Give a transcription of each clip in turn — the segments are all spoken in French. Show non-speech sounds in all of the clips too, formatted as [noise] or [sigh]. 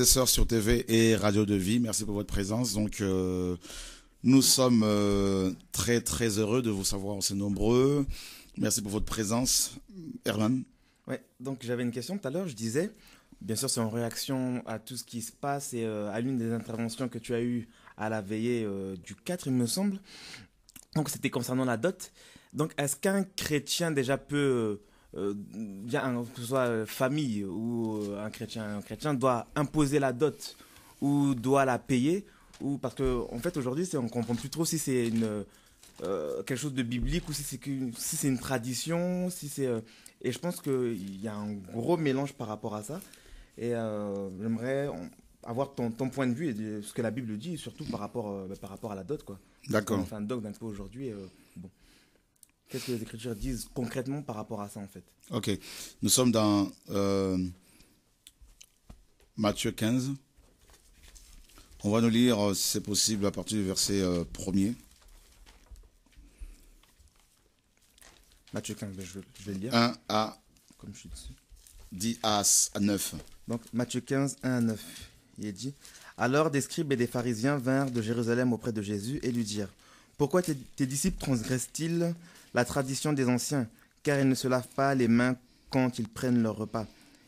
et sœurs sur TV et Radio de Vie, merci pour votre présence. Donc, euh, nous sommes euh, très très heureux de vous savoir aussi nombreux. Merci pour votre présence, Herman. Ouais, donc j'avais une question tout à l'heure. Je disais, bien sûr, c'est en réaction à tout ce qui se passe et euh, à l'une des interventions que tu as eues à la veillée du 4, il me semble. Donc, c'était concernant la dot. Donc, est-ce qu'un chrétien déjà peut euh, hein, que ce soit euh, famille ou euh, un chrétien, un chrétien doit imposer la dot ou doit la payer ou parce que en fait aujourd'hui on comprend plus trop si c'est une quelque chose de biblique ou si c'est si c'est une tradition si c'est et je pense qu'il y a un gros mélange par rapport à ça et j'aimerais avoir ton, ton, point de vue et ce que la Bible dit surtout par rapport par rapport à la dot quoi d'accord enfin fait un dogme aujourd'hui Qu'est-ce que les Écritures disent concrètement par rapport à ça, en fait Ok. Nous sommes dans euh, Matthieu 15. On va nous lire, euh, si c'est possible, à partir du verset 1er. Euh, Matthieu 15, ben, je, vais le lire. 1 à. Comme je suis dessus. à 9. Donc Matthieu 15, 1 à 9. Il est dit Alors des scribes et des pharisiens vinrent de Jérusalem auprès de Jésus et lui dirent Pourquoi tes disciples transgressent-ils la tradition des anciens, car ils ne se lavent pas les mains quand ils prennent leur repas.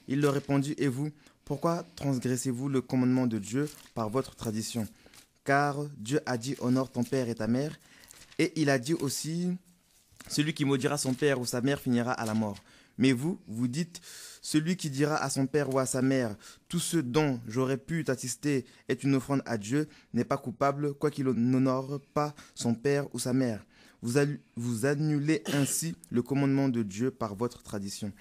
Il leur répondit, Et vous, pourquoi transgressez-vous le commandement de Dieu par votre tradition Car Dieu a dit, Honore ton père et ta mère, et il a dit aussi, Celui qui maudira son père ou sa mère finira à la mort. Mais vous, vous dites, Celui qui dira à son père ou à sa mère, Tout ce dont j'aurais pu t'assister est une offrande à Dieu, n'est pas coupable, quoiqu'il n'honore pas son père ou sa mère. Vous, annulez ainsi le commandement de Dieu par votre tradition.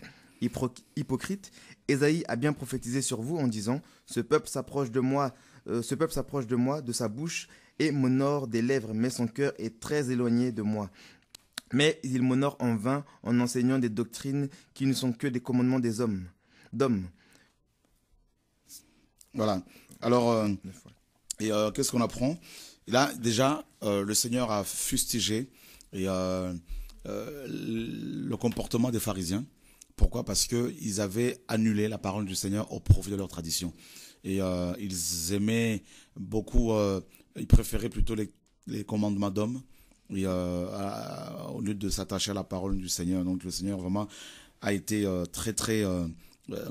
Hypocrite, Esaïe a bien prophétisé sur vous en disant Ce peuple s'approche de moi, euh, ce peuple s'approche de moi, de sa bouche, et m'honore des lèvres, mais son cœur est très éloigné de moi. Mais il m'honore en vain en enseignant des doctrines qui ne sont que des commandements des hommes, d'hommes. Voilà. Alors, euh, et euh, qu'est-ce qu'on apprend Là, déjà, le Seigneur a fustigé et euh, euh, le comportement des pharisiens. Pourquoi Parce qu'ils avaient annulé la parole du Seigneur au profit de leur tradition. Et euh, ils aimaient beaucoup, ils préféraient plutôt les, commandements d'hommes au lieu de s'attacher à la parole du Seigneur. Donc le Seigneur vraiment a été très très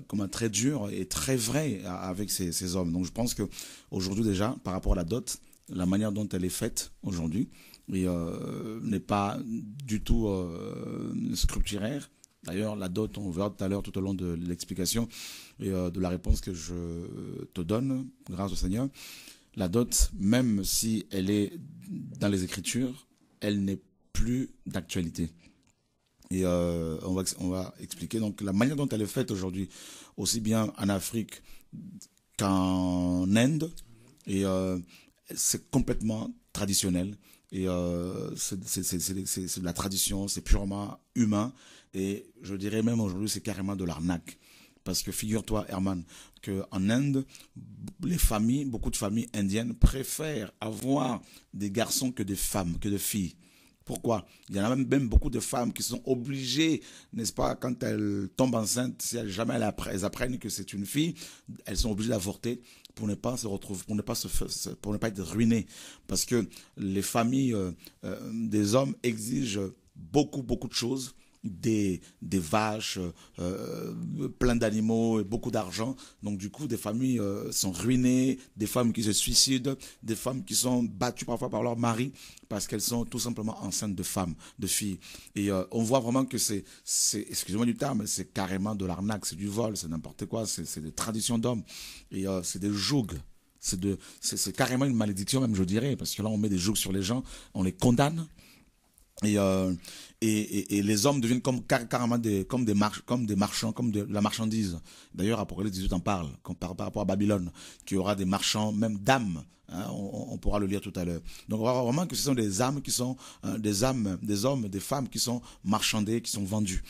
comme un très dur et très vrai avec ces, ces hommes. Donc je pense que aujourd'hui déjà, par rapport à la dot, la manière dont elle est faite aujourd'hui, et euh, n'est pas du tout euh, scripturaire. D'ailleurs, la dot, on verra tout à l'heure tout au long de l'explication et euh, de la réponse que je te donne, grâce au Seigneur. La dot, même si elle est dans les Écritures, elle n'est plus d'actualité. Et euh, on, va, on va expliquer donc la manière dont elle est faite aujourd'hui, aussi bien en Afrique qu'en Inde. Et c'est complètement traditionnel. Et euh, c'est de la tradition, c'est purement humain. Et je dirais même aujourd'hui, c'est carrément de l'arnaque. Parce que figure-toi, Herman, qu'en Inde, les familles, beaucoup de familles indiennes préfèrent avoir des garçons que des femmes, que des filles. Pourquoi Il y en a même, beaucoup de femmes qui sont obligées, n'est-ce pas, quand elles tombent enceintes, si jamais elles apprennent, que c'est une fille, elles sont obligées d'avorter pour ne pas se retrouver, pour ne pas se, pour ne pas être ruiné, parce que les familles euh, euh, des hommes exigent beaucoup beaucoup de choses des, des vaches, euh, euh, plein d'animaux et beaucoup d'argent. Donc du coup, des familles euh, sont ruinées, des femmes qui se suicident, des femmes qui sont battues parfois par leur mari parce qu'elles sont tout simplement enceintes de femmes, de filles. Et on voit vraiment que c'est, excusez-moi du terme, c'est carrément de l'arnaque, c'est du vol, c'est n'importe quoi, c'est des traditions d'hommes. Et c'est des jougs. C'est, de, c'est, carrément une malédiction même, je dirais, parce que là, on met des jougs sur les gens, on les condamne, et, euh, et, et, les hommes deviennent comme carrément des comme des comme des marchands comme de la marchandise. D'ailleurs, Apocalypse 18 en parle par, par, rapport à Babylone, qui aura des marchands même d'âmes. Hein, on, on, pourra le lire tout à l'heure. Donc on vraiment que ce sont des âmes qui sont euh, des âmes, des hommes, des femmes qui sont marchandées, qui sont vendus.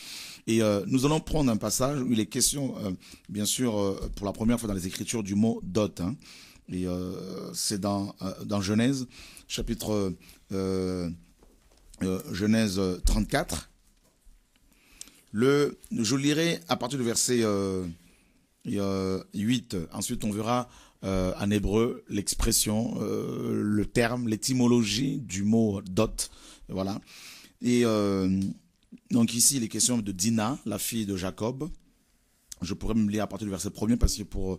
Et euh, nous allons prendre un passage où il est question, euh, bien sûr, pour la première fois dans les Écritures du mot dot. Hein, et c'est dans dans Genèse chapitre euh, euh, Genèse 34. Euh, le, je lirai à partir du verset 8. Euh, Ensuite, on verra en hébreu l'expression, le terme, l'étymologie du mot dot. Voilà. Et donc ici, il est question de Dina, la fille de Jacob. Je pourrais me lire à partir du verset premier parce que pour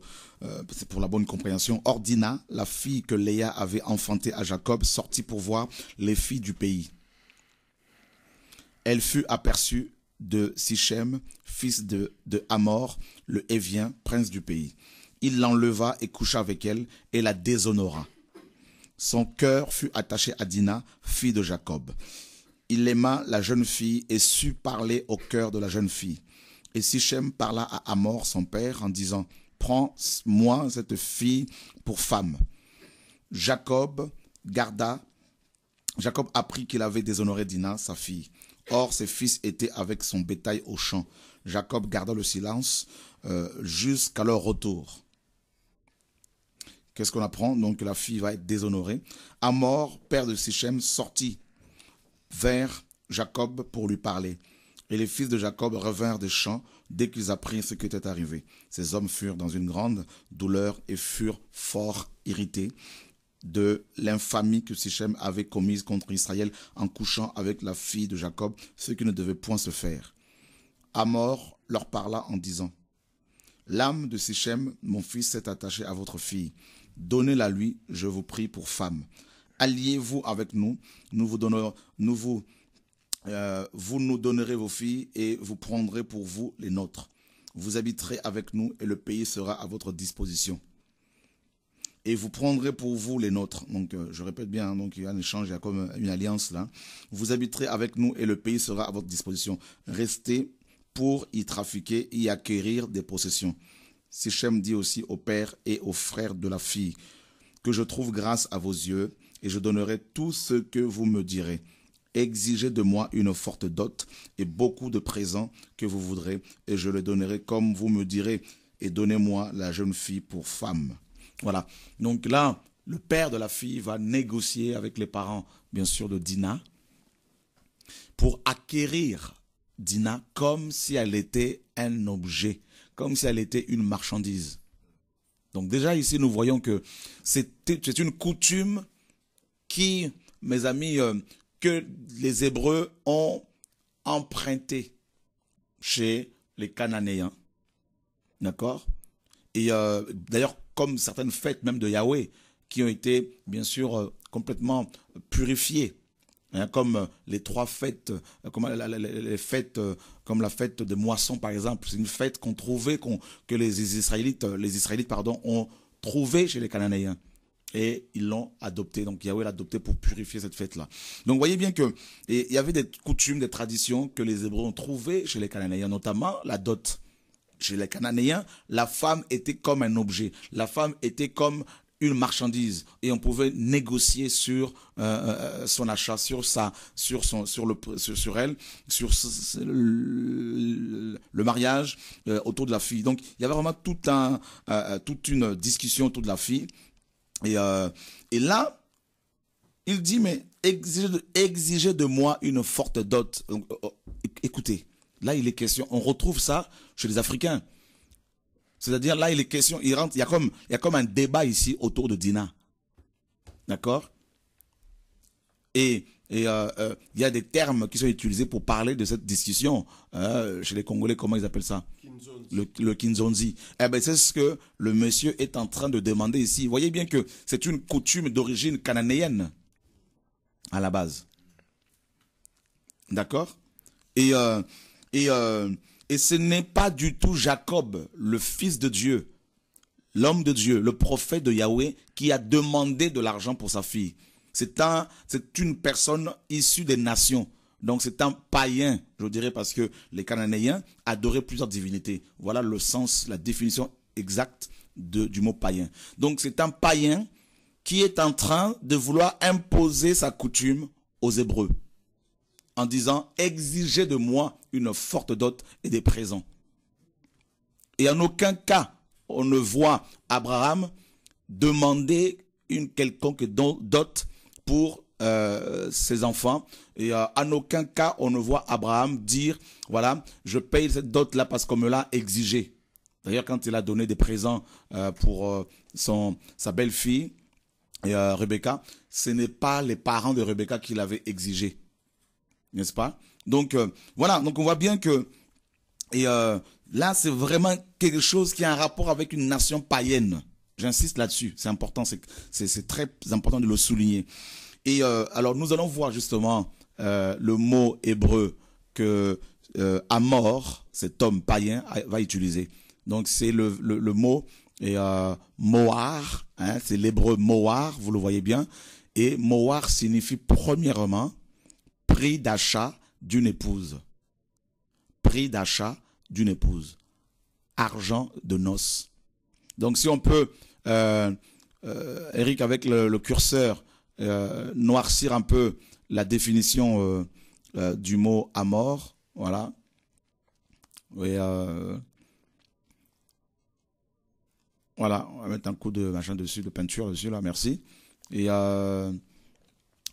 c'est pour la bonne compréhension. Or Dina, la fille que Léa avait enfantée à Jacob, sortit pour voir les filles du pays elle fut aperçue de Sichem, fils de, de Hamor, le Hévien, prince du pays. Il l'enleva et coucha avec elle et la déshonora. Son cœur fut attaché à Dina, fille de Jacob. Il aima la jeune fille et sut parler au cœur de la jeune fille. Et Sichem parla à Amor, son père, en disant Prends-moi cette fille pour femme. Jacob garda. Jacob apprit qu'il avait déshonoré Dina, sa fille. Or, ses fils étaient avec son bétail au champ. Jacob garda le silence euh, jusqu'à leur retour. Qu'est-ce qu'on apprend Donc, la fille va être déshonorée. Amor, père de Sichem, sortit vers Jacob pour lui parler. Et les fils de Jacob revinrent des champs dès qu'ils apprirent ce qui était arrivé. Ces hommes furent dans une grande douleur et furent fort irrités de l'infamie que Sichem avait commise contre Israël en couchant avec la fille de Jacob, ce qui ne devait point se faire. Amor leur parla en disant L'âme de Sichem, mon fils, s'est attachée à votre fille. Donnez-la lui, je vous prie, pour femme. Alliez-vous avec nous, nous vous donnerons, nous euh, vous nous donnerez vos filles et vous prendrez pour vous les nôtres. Vous habiterez avec nous et le pays sera à votre disposition et vous prendrez pour vous les nôtres. Donc, euh, je répète bien, hein, donc il y a un échange, il y a comme euh, une alliance là. Vous habiterez avec nous et le pays sera à votre disposition. Restez pour y trafiquer, y acquérir des possessions. Sichem dit aussi au père et aux frères de la fille que je trouve grâce à vos yeux et je donnerai tout ce que vous me direz. Exigez de moi une forte dot et beaucoup de présents que vous voudrez et je le donnerai comme vous me direz et donnez-moi la jeune fille pour femme. Voilà. Donc là, le père de la fille va négocier avec les parents, bien sûr, de Dina pour acquérir Dina comme si elle était un objet, comme si elle était une marchandise. Donc déjà ici, nous voyons que c'est une coutume qui, mes amis, euh, que les Hébreux ont emprunté chez les Cananéens. D'accord Et euh, d'ailleurs, comme certaines fêtes même de Yahweh, qui ont été bien sûr euh, complètement purifiées. Hein, comme euh, les trois fêtes, euh, comme les fêtes, comme la fête de moissons, par exemple, c'est une fête qu'on trouvait, que les Israélites, les Israélites pardon, ont trouvée chez les Cananéens et ils l'ont adopté. Donc Yahweh l'a adopté pour purifier cette fête-là. Donc voyez bien que il y avait des coutumes, des traditions que les Hébreux ont trouvées chez les Cananéens, notamment la dot chez les Cananéens, la femme était comme un objet, la femme était comme une marchandise et on pouvait négocier sur euh, euh, son achat, sur sa, sur son, sur le, sur, elle, sur le, mariage euh, autour de la fille. Donc il y avait vraiment tout un, toute une discussion autour de la fille. Et, là, il dit mais exigez de, de moi une forte dot. écoutez, Là, il est question, on retrouve ça chez les Africains. C'est-à-dire, là, il est question, il, y a comme, il y a comme un débat ici autour de Dina. D'accord Et euh, euh, il y a des termes qui sont utilisés pour parler de cette discussion. Euh, chez les Congolais, comment ils appellent ça Le, Kinzonzi. Eh ben, c'est ce que le monsieur est en train de demander ici. Vous voyez bien que c'est une coutume d'origine cananéenne, à la base. D'accord Et et, euh, et ce n'est pas du tout Jacob, le fils de Dieu, l'homme de Dieu, le prophète de Yahweh, qui a demandé de l'argent pour sa fille. C'est un, c'est une personne issue des nations. Donc c'est un païen, je dirais, parce que les Cananéens adoraient plusieurs divinités. Voilà le sens, la définition exacte de, du mot païen. Donc c'est un païen qui est en train de vouloir imposer sa coutume aux Hébreux en disant exigez de moi une forte dot et des présents. Et en aucun cas, on ne voit Abraham demander une quelconque dot pour euh, ses enfants. Et euh, en aucun cas, on ne voit Abraham dire, voilà, je paye cette dot-là parce qu'on me l'a exigé. D'ailleurs, quand il a donné des présents euh, pour son, sa belle-fille, et, Rebecca, ce n'est pas les parents de Rebecca qui l'avaient exigé. N'est-ce pas donc euh, voilà, donc on voit bien que et euh, là c'est vraiment quelque chose qui a un rapport avec une nation païenne. J'insiste là-dessus, c'est important, c'est très important de le souligner. Et euh, alors nous allons voir justement le mot hébreu que Amor, cet homme païen, va utiliser. Donc c'est le, mot et Moar, hein, c'est l'hébreu Moar, vous le voyez bien. Et Moar signifie premièrement prix d'achat d'une épouse, prix d'achat d'une épouse, argent de noces. Donc si on peut, euh, euh, Eric, avec le, curseur, euh, noircir un peu la définition du mot amor, voilà. voilà, on va mettre un coup de machin dessus, de peinture dessus, là, merci. Et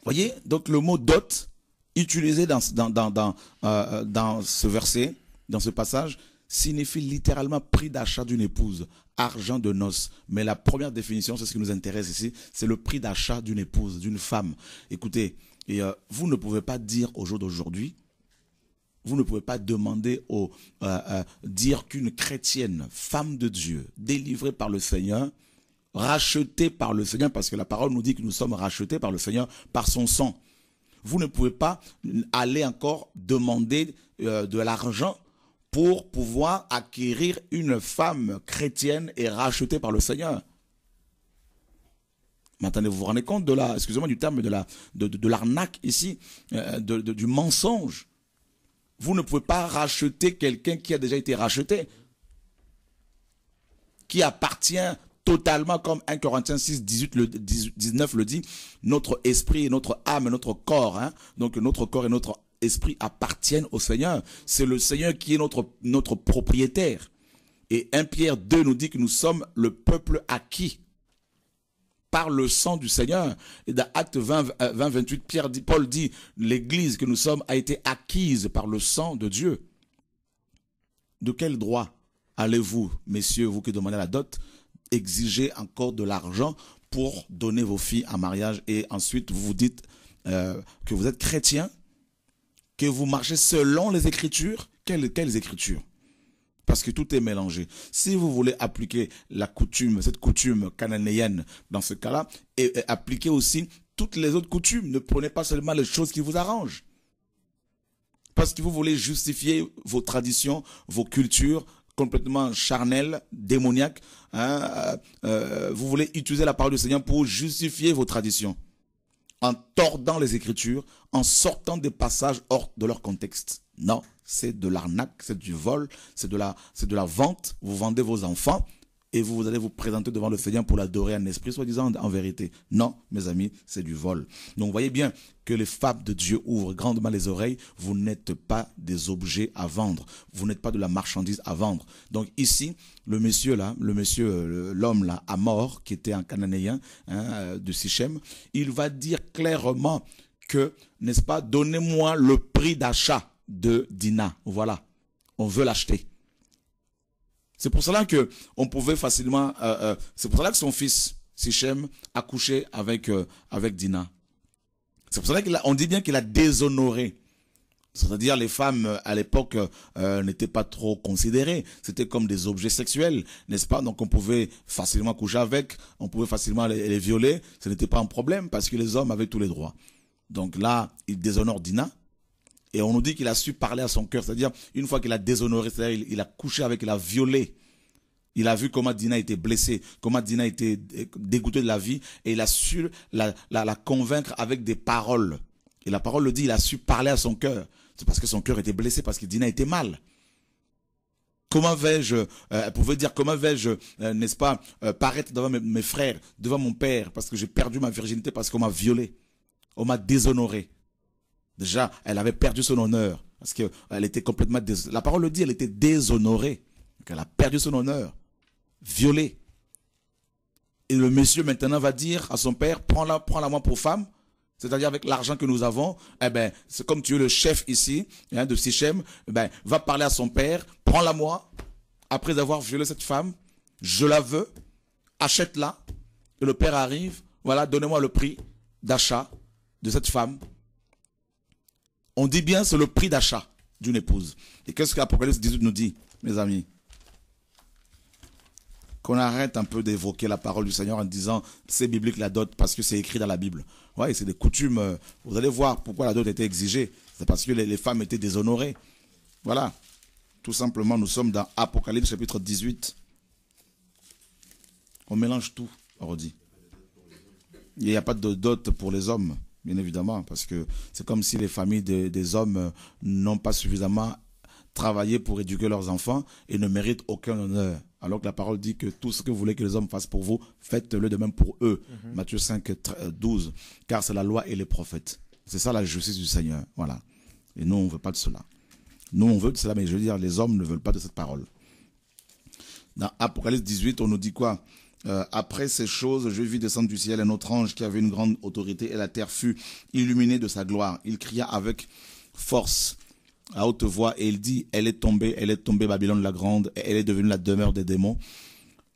voyez, donc le mot dot, utilisé dans, dans, euh, dans, ce verset, dans ce passage, signifie littéralement prix d'achat d'une épouse, argent de noces. Mais la première définition, c'est ce qui nous intéresse ici, c'est le prix d'achat d'une épouse, d'une femme. Écoutez, et, euh, vous ne pouvez pas dire au jour d'aujourd'hui, vous ne pouvez pas demander au euh, dire qu'une chrétienne, femme de Dieu, délivrée par le Seigneur, rachetée par le Seigneur, parce que la parole nous dit que nous sommes rachetés par le Seigneur, par son sang vous ne pouvez pas aller encore demander euh, de l'argent pour pouvoir acquérir une femme chrétienne et racheter par le Seigneur. Maintenant, vous vous rendez compte de la, excusez-moi du terme, de la, de, l'arnaque ici, euh, du mensonge. Vous ne pouvez pas racheter quelqu'un qui a déjà été racheté, qui appartient totalement comme 1 Corinthiens 6, 18, 19 le dit, notre esprit, et notre âme, et notre corps, hein. donc notre corps et notre esprit appartiennent au Seigneur. C'est le Seigneur qui est notre, notre propriétaire. Et 1 Pierre 2 nous dit que nous sommes le peuple acquis par le sang du Seigneur. Et dans Acte 20, 28, euh, Pierre dit, Paul dit, l'église que nous sommes a été acquise par le sang de Dieu. De quel droit allez-vous, messieurs, vous qui demandez la dot, exiger encore de l'argent pour donner vos filles en mariage et ensuite vous vous dites euh, que vous êtes chrétien, que vous marchez selon les écritures. Quelles, écritures parce que tout est mélangé. Si vous voulez appliquer la coutume, cette coutume cananéenne dans ce cas-là, et, appliquer aussi toutes les autres coutumes, ne prenez pas seulement les choses qui vous arrangent. Parce que vous voulez justifier vos traditions, vos cultures, complètement charnel, démoniaque. Hein, euh, euh, vous voulez utiliser la parole du Seigneur pour justifier vos traditions en tordant les Écritures, en sortant des passages hors de leur contexte. Non, c'est de l'arnaque, c'est du vol, c'est de la, c'est de la vente. Vous vendez vos enfants, et vous, allez vous présenter devant le feuillant pour l'adorer en esprit, soi-disant en, vérité. Non, mes amis, c'est du vol. Donc voyez bien que les fables de Dieu ouvrent grandement les oreilles. Vous n'êtes pas des objets à vendre. Vous n'êtes pas de la marchandise à vendre. Donc ici, le monsieur là, le monsieur, euh, l'homme là, à mort, qui était un Cananéen hein, euh, de Sichem, il va dire clairement que, n'est-ce pas, donnez-moi le prix d'achat de Dina. Voilà. On veut l'acheter. C'est pour cela que on pouvait facilement. Euh, euh, c'est pour cela que son fils Sichem a couché avec euh, avec Dina. C'est pour cela qu'on dit bien qu'il a déshonoré. C'est-à-dire les femmes à l'époque n'étaient pas trop considérées, c'était comme des objets sexuels, n'est-ce pas Donc on pouvait facilement coucher avec, on pouvait facilement les, les violer, ce n'était pas un problème parce que les hommes avaient tous les droits. Donc là, il déshonore Dina, et on nous dit qu'il a su parler à son cœur, c'est-à-dire une fois qu'il a déshonoré, c'est-à-dire il, a couché avec, il a violé. Il a vu comment Dina était blessée, comment Dina était dégoûtée de la vie, et il a su la, convaincre avec des paroles. Et la parole le dit, il a su parler à son cœur. C'est parce que son cœur était blessé, parce que Dina était mal. Comment vais-je, euh, pour vous dire, comment vais-je, euh, n'est-ce pas, euh, paraître devant mes, mes frères, devant mon père, parce que j'ai perdu ma virginité, parce qu'on m'a violé, on m'a déshonoré. Déjà, elle avait perdu son honneur parce qu'elle était complètement la parole le dit, elle était déshonorée. Donc elle a perdu son honneur, violée. Et le monsieur maintenant va dire à son père, prends-la, prends-la moi pour femme. C'est-à-dire avec l'argent que nous avons, eh ben, c'est comme tu es le chef ici hein, de Sichem, eh ben, va parler à son père, prends-la moi. Après avoir violé cette femme, je la veux, achète-la. Et le père arrive, voilà, donnez-moi le prix d'achat de cette femme on dit bien, c'est le prix d'achat d'une épouse. Et qu'est-ce que 18 nous dit, mes amis Qu'on arrête un peu d'évoquer la parole du Seigneur en disant c'est biblique la dot parce que c'est écrit dans la Bible. Ouais, c'est des coutumes. Euh, vous allez voir pourquoi la dot était exigée. C'est parce que les, femmes étaient déshonorées. Voilà. Tout simplement, nous sommes dans Apocalypse chapitre 18. On mélange tout, on redit. Il n'y a pas de dot pour les hommes bien évidemment, parce que c'est comme si les familles des hommes euh, n'ont pas suffisamment travaillé pour éduquer leurs enfants et ne méritent aucun honneur. Alors que la parole dit que tout ce que vous voulez que les hommes fassent pour vous, faites-le de même pour eux. Mhm. Matthieu 5, 12. Euh, Car c'est la loi et les prophètes. C'est ça la justice du Seigneur. Voilà. Et nous, on ne veut pas de cela. Nous, on veut de cela, mais je veux dire, les hommes ne veulent pas de cette parole. Dans Apocalypse 18, on nous dit quoi euh, après ces choses, je vis descendre du ciel un autre ange qui avait une grande autorité et la terre fut illuminée de sa gloire. Il cria avec force à haute voix et il dit, elle est tombée, elle est tombée Babylone la grande, elle est devenue la demeure des démons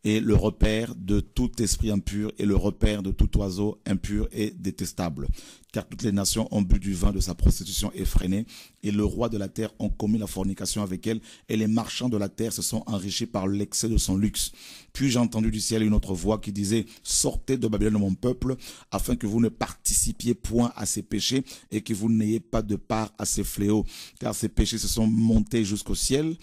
et le repère de tout esprit impur et le repère de tout oiseau impur et détestable car toutes les nations ont bu du vin de sa prostitution effrénée, et le roi de la terre ont commis la fornication avec elle, et les marchands de la terre se sont enrichis par l'excès de son luxe. Puis j'ai entendu du ciel une autre voix qui disait, sortez de Babylone mon peuple, afin que vous ne participiez point à ses péchés, et que vous n'ayez pas de part à ses fléaux, car ses péchés se sont montés jusqu'au ciel,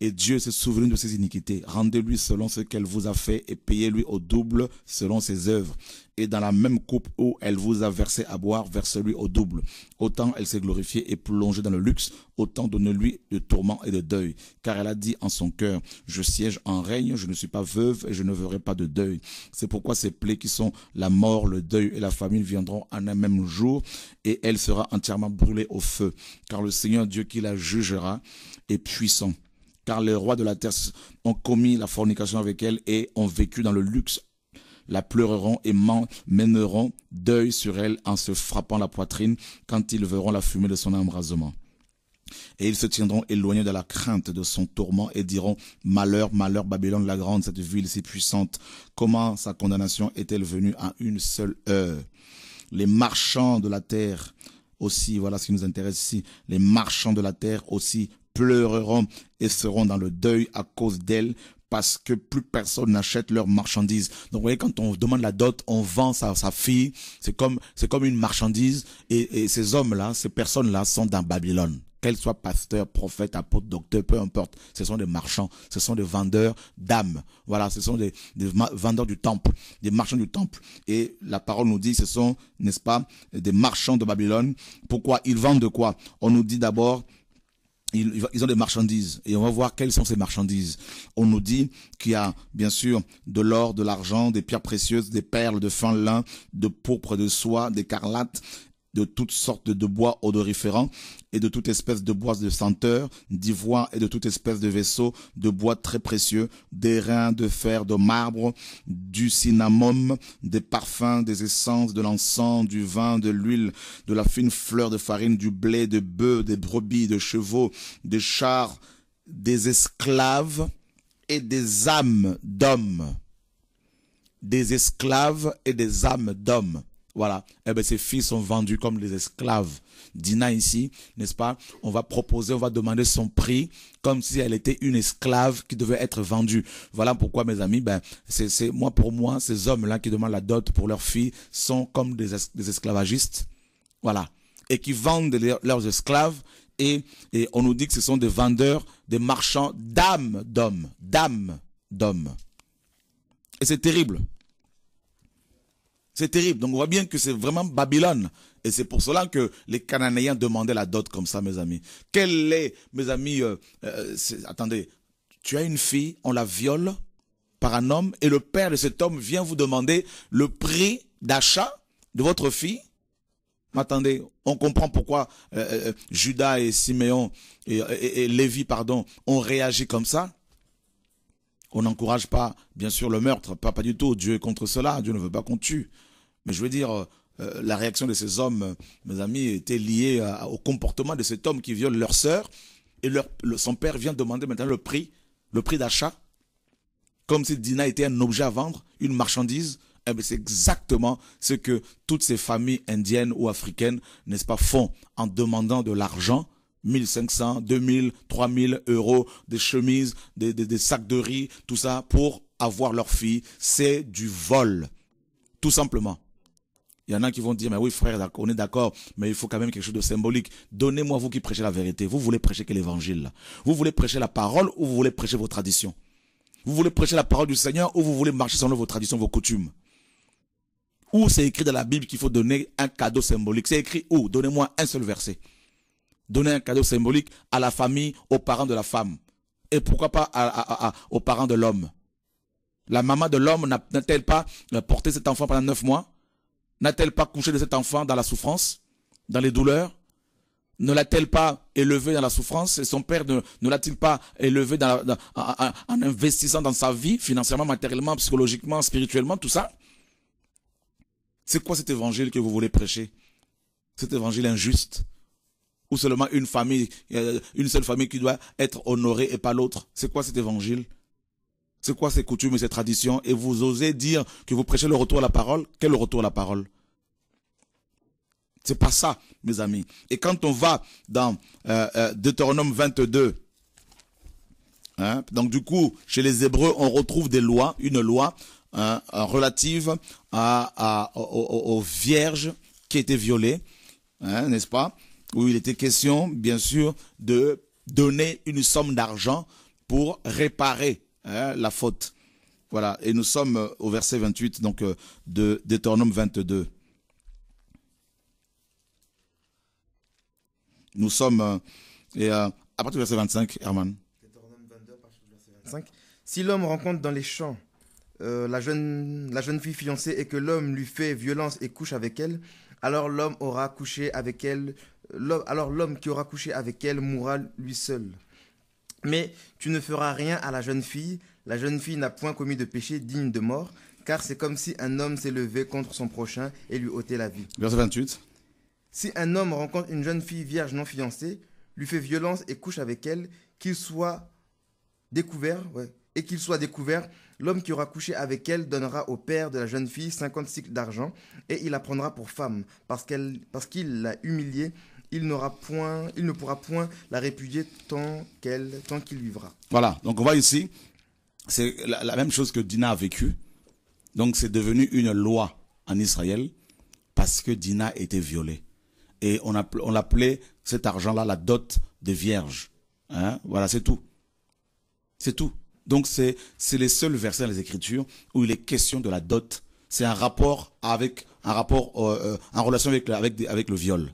et Dieu s'est souvenu de ses iniquités. Rendez-lui selon ce qu'elle vous a fait, et payez-lui au double selon ses œuvres et dans la même coupe où elle vous a versé à boire, versez lui au double. Autant elle s'est glorifiée et plongée dans le luxe, autant donne-lui de tourments et de deuil. Car elle a dit en son cœur, je siège en règne, je ne suis pas veuve et je ne verrai pas de deuil. C'est pourquoi ces plaies qui sont la mort, le deuil et la famine viendront en un même jour et elle sera entièrement brûlée au feu. Car le Seigneur Dieu qui la jugera est puissant. Car les rois de la terre ont commis la fornication avec elle et ont vécu dans le luxe la pleureront et mèneront deuil sur elle en se frappant la poitrine quand ils verront la fumée de son embrasement. Et ils se tiendront éloignés de la crainte de son tourment et diront Malheur, malheur, Babylone la grande, cette ville si puissante, comment sa condamnation est-elle venue en une seule heure Les marchands de la terre aussi, voilà ce qui nous intéresse ici, les marchands de la terre aussi pleureront et seront dans le deuil à cause d'elle, parce que plus personne n'achète leurs marchandises. Donc vous voyez, quand on demande la dot, on vend sa, sa fille, c'est comme, c'est comme une marchandise, et, ces hommes-là, ces personnes-là sont dans Babylone qu'elles soient pasteurs, prophètes, apôtres, docteurs, peu importe. Ce sont des marchands, ce sont des vendeurs d'âmes. Voilà, ce sont des, des, vendeurs du temple, des marchands du temple. Et la parole nous dit, ce sont, n'est-ce pas, des marchands de Babylone. Pourquoi Ils vendent de quoi On nous dit d'abord, ils, ont des marchandises et on va voir quelles sont ces marchandises. On nous dit qu'il y a bien sûr de l'or, de l'argent, des pierres précieuses, des perles, de fin lin, de pourpre, de soie, d'écarlate, de toutes sortes de bois odoriférants et de toute espèce de bois de senteur, d'ivoire et de toute espèce de vaisseaux, de bois très précieux, des reins de fer, de marbre, du cinnamome, des parfums, des essences, de l'encens, du vin, de l'huile, de la fine fleur de farine, du blé, de bœufs, des brebis, de chevaux, des chars, des esclaves et des âmes d'hommes. Des esclaves et des âmes d'hommes. Voilà. Eh ben, ses filles sont vendues comme des esclaves. Dina ici, n'est-ce pas? On va proposer, on va demander son prix comme si elle était une esclave qui devait être vendue. Voilà pourquoi, mes amis, ben, c'est, moi, pour moi, ces hommes-là qui demandent la dot pour leurs filles sont comme des, esclavagistes. Voilà. Et qui vendent leurs esclaves et, et on nous dit que ce sont des vendeurs, des marchands d'âmes d'hommes, d'âmes d'hommes. Et c'est terrible. C'est terrible. Donc on voit bien que c'est vraiment Babylone. Et c'est pour cela que les Cananéens demandaient la dot comme ça, mes amis. Quelle est, mes amis, euh, euh, attendez, tu as une fille, on la viole par un homme, et le père de cet homme vient vous demander le prix d'achat de votre fille. Mais attendez, on comprend pourquoi euh, Judas et Siméon et, Lévi, pardon, ont réagi comme ça. On n'encourage pas, bien sûr, le meurtre, pas, pas du tout. Dieu est contre cela. Dieu ne veut pas qu'on tue. Mais je veux dire, euh, la réaction de ces hommes, mes amis, était liée au comportement de cet homme qui viole leur sœur. Et leur, son père vient demander maintenant le prix, le prix d'achat. Comme si Dina était un objet à vendre, une marchandise. Eh ben, c'est exactement ce que toutes ces familles indiennes ou africaines, n'est-ce pas, font en demandant de l'argent 1500, 2000, 3000 euros, des chemises, des, sacs de riz, tout ça, pour avoir leur fille. C'est du vol, tout simplement. Il y en a qui vont dire, mais oui frère, on est d'accord, mais il faut quand même quelque chose de symbolique. Donnez-moi vous qui prêchez la vérité. Vous voulez prêcher que l'évangile. Vous voulez prêcher la parole ou vous voulez prêcher vos traditions. Vous voulez prêcher la parole du Seigneur ou vous voulez marcher selon vos traditions, vos coutumes. Où c'est écrit dans la Bible qu'il faut donner un cadeau symbolique C'est écrit où Donnez-moi un seul verset. Donnez un cadeau symbolique à la famille, aux parents de la femme. Et pourquoi pas aux parents de l'homme La maman de l'homme n'a-t-elle pas euh, porté cet enfant pendant neuf mois n'a-t-elle pas couché de cet enfant dans la souffrance, dans les douleurs Ne l'a-t-elle pas élevé dans la souffrance Et son père ne, l'a-t-il pas élevé en, en investissant dans sa vie, financièrement, matériellement, psychologiquement, spirituellement, tout ça C'est quoi cet évangile que vous voulez prêcher Cet évangile injuste Ou seulement une famille, euh, une seule famille qui doit être honorée et pas l'autre C'est quoi cet évangile c'est quoi ces coutumes et ces traditions et vous osez dire que vous prêchez le retour à la parole, quel retour à la parole C'est pas ça, mes amis. Et quand on va dans euh, euh, Deutéronome 22, hein, donc du coup, chez les Hébreux, on retrouve des lois, une loi hein, relative aux, vierges qui étaient violées, hein, n'est-ce pas Où il était question, bien sûr, de donner une somme d'argent pour réparer Hein, la faute. Voilà, et nous sommes euh, au verset 28 donc euh, de Deutéronome 22. Nous sommes euh, et, à partir du verset 25, Herman. Deutéronome 22, verset 25. Si l'homme rencontre dans les champs la, jeune, la jeune fille fiancée et que l'homme lui fait violence et couche avec elle, alors l'homme aura couché avec elle, alors l'homme qui aura couché avec elle mourra lui seul. Mais tu ne feras rien à la jeune fille, la jeune fille n'a point commis de péché digne de mort, car c'est comme si un homme s'élevait contre son prochain et lui ôtait la vie. Verset 28. Si un homme rencontre une jeune fille vierge non fiancée, lui fait violence et couche avec elle, qu'il soit découvert, et qu'il soit découvert, l'homme qui aura couché avec elle donnera au père de la jeune fille 50 cycles d'argent, et il la prendra pour femme, parce, parce qu'il l'a humiliée il, n'aura point, il ne pourra point la répudier tant, qu'elle, qu'il vivra. Voilà, donc on voit ici, c'est la, même chose que Dina a vécu. Donc c'est devenu une loi en Israël parce que Dina était violée. Et on, appelait, on l'appelait cet argent-là la dot des vierges. Hein? Voilà, c'est tout. C'est tout. Donc c'est, c'est les seuls versets dans les Écritures où il est question de la dot. C'est un rapport avec un rapport euh, euh, en relation avec avec le viol.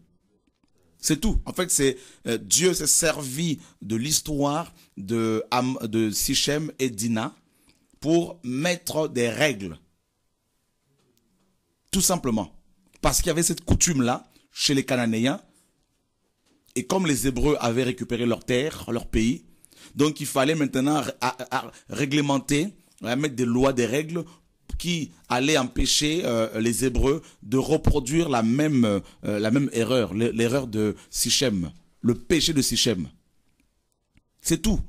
C'est tout. En fait, c'est euh, Dieu s'est servi de l'histoire de, Sichem et Dina pour mettre des règles. Tout simplement. Parce qu'il y avait cette coutume-là chez les Cananéens. Et comme les Hébreux avaient récupéré leur terre, leur pays, donc il fallait maintenant réglementer, mettre des lois, des règles qui allait empêcher euh, les Hébreux de reproduire la même, euh, la même erreur, l'erreur de Sichem, le péché de Sichem. C'est tout.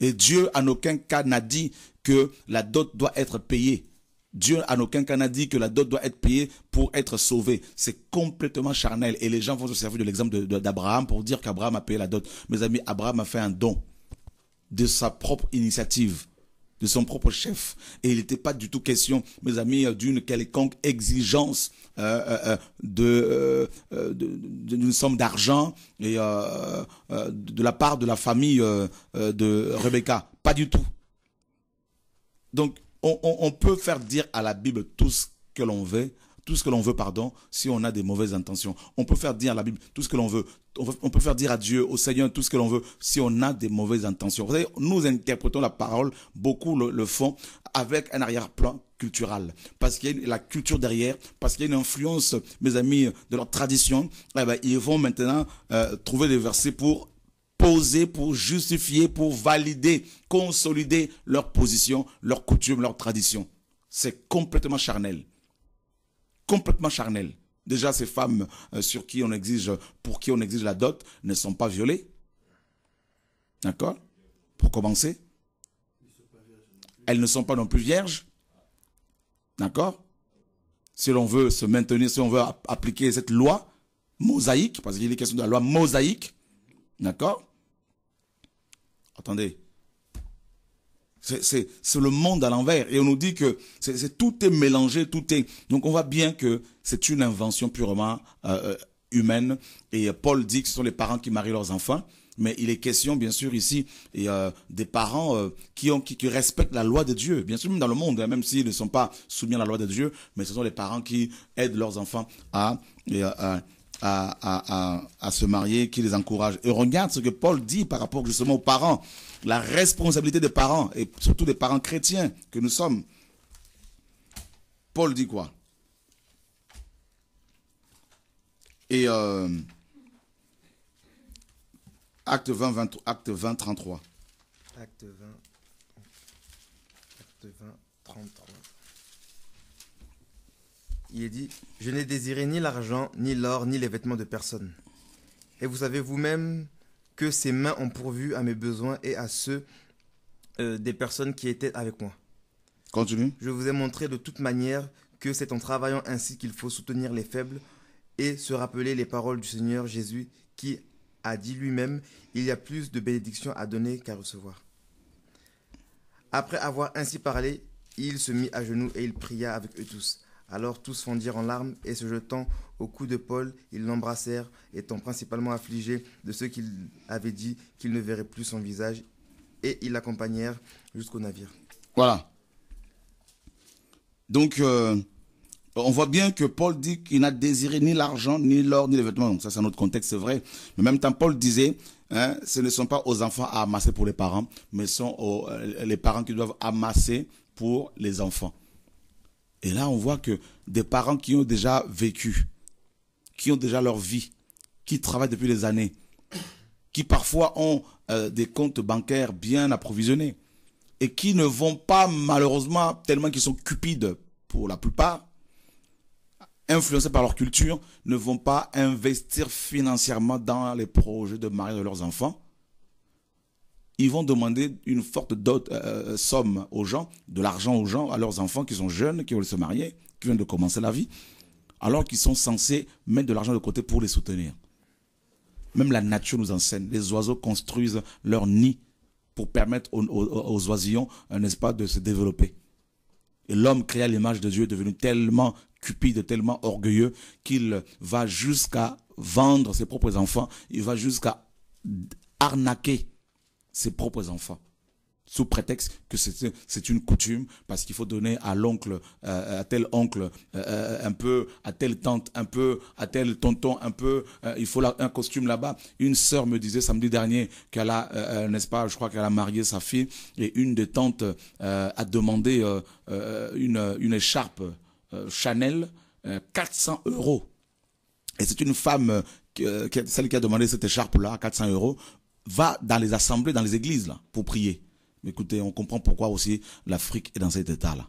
Et Dieu, en aucun cas, n'a dit que la dot doit être payée. Dieu, en aucun cas, n'a dit que la dot doit être payée pour être sauvé. C'est complètement charnel. Et les gens vont se servir de l'exemple d'Abraham pour dire qu'Abraham a payé la dot. Mes amis, Abraham a fait un don de sa propre initiative de son propre chef. Et il n'était pas du tout question, mes amis, d'une quelconque exigence euh, euh, euh, de d'une somme d'argent et de la part de la famille de Rebecca. Pas du tout. Donc, on peut faire dire à la Bible tout ce que l'on veut tout ce que l'on veut, pardon, si on a des mauvaises intentions. On peut faire dire à la Bible tout ce que l'on veut. On peut faire dire à Dieu, au Seigneur, tout ce que l'on veut, si on a des mauvaises intentions. Vous savez, nous interprétons la parole, beaucoup le, font, avec un arrière-plan culturel. Parce qu'il y a la culture derrière, parce qu'il y a une influence, mes amis, de leur tradition. Eh bien, ils vont maintenant euh, trouver des versets pour poser, pour justifier, pour valider, consolider leur position, leur coutume, leur tradition. C'est complètement charnel complètement charnel. Déjà, ces femmes euh, sur qui on exige, pour qui on exige la dot, ne sont pas violées. D'accord Pour commencer. Elles ne sont pas non plus vierges. D'accord Si l'on veut se maintenir, si l'on veut appliquer cette loi mosaïque, parce qu'il est question de la loi mosaïque. D'accord Attendez. C'est le monde à l'envers. Et on nous dit que tout est mélangé, tout est... Donc on voit bien que c'est une invention purement euh, euh, humaine. Et euh, Paul dit que ce sont les parents qui marient leurs enfants. Mais il est question, bien sûr, ici, des parents qui, ont, qui, respectent la loi de Dieu. Bien sûr, même dans le monde, hein, même s'ils ne sont pas soumis à la loi de Dieu, mais ce sont les parents qui aident leurs enfants à, à, à, se marier, qui les encouragent. Et regarde ce que Paul dit par rapport justement aux parents la responsabilité des parents, et surtout des parents chrétiens que nous sommes. Paul dit quoi Et euh, acte, 20, acte 20, 33. Acte 20, acte 20, 33. Il est dit, je n'ai désiré ni l'argent, ni l'or, ni les vêtements de personne. Et vous savez vous-même que ses mains ont pourvu à mes besoins et à ceux euh, des personnes qui étaient avec moi. Continue. Je vous ai montré de toute manière que c'est en travaillant ainsi qu'il faut soutenir les faibles et se rappeler les paroles du Seigneur Jésus qui a dit lui-même, il y a plus de bénédictions à donner qu'à recevoir. Après avoir ainsi parlé, il se mit à genoux et il pria avec eux tous. Alors tous fondirent en larmes, et se jetant au cou de Paul, ils l'embrassèrent, étant principalement affligés de ce qu'il avait dit qu'ils ne verraient plus son visage, et ils l'accompagnèrent jusqu'au navire. Voilà. Donc, euh, on voit bien que Paul dit qu'il n'a désiré ni l'argent, ni l'or, ni les vêtements. Donc ça, c'est un autre contexte, c'est vrai. Mais en même temps, Paul disait, hein, ce ne sont pas aux enfants à amasser pour les parents, mais sont euh, les parents qui doivent amasser pour les enfants. Et là, on voit que des parents qui ont déjà vécu, qui ont déjà leur vie, qui travaillent depuis des années, qui parfois ont euh, des comptes bancaires bien approvisionnés et qui ne vont pas, malheureusement, tellement qu'ils sont cupides pour la plupart, influencés par leur culture, ne vont pas investir financièrement dans les projets de mariage de leurs enfants ils vont demander une forte euh, euh, somme aux gens, de l'argent aux gens, à leurs enfants qui sont jeunes, qui veulent se marier, qui viennent de commencer la vie, alors qu'ils sont censés mettre de l'argent de côté pour les soutenir. Même la nature nous enseigne, les oiseaux construisent leur nid pour permettre aux, aux oisillons, euh, n'est-ce pas, de se développer. Et l'homme créé l'image de Dieu est devenu tellement cupide, tellement orgueilleux, qu'il va jusqu'à vendre ses propres enfants, il va jusqu'à arnaquer ses propres enfants sous prétexte que c'est une coutume, parce qu'il faut donner à l'oncle, euh, à tel oncle euh, euh, un peu, à telle tante un peu, à tel tonton un peu, il faut un costume là-bas. Une sœur me disait samedi dernier qu'elle a, n'est-ce pas, je crois qu'elle a marié sa fille, et une des tantes a demandé une, une écharpe Chanel, 400 euros. Et c'est une femme, celle qui a demandé cette écharpe-là 400 euros, va dans les assemblées, dans les églises, là, pour prier. Mais écoutez, on comprend pourquoi aussi l'Afrique est dans cet état-là.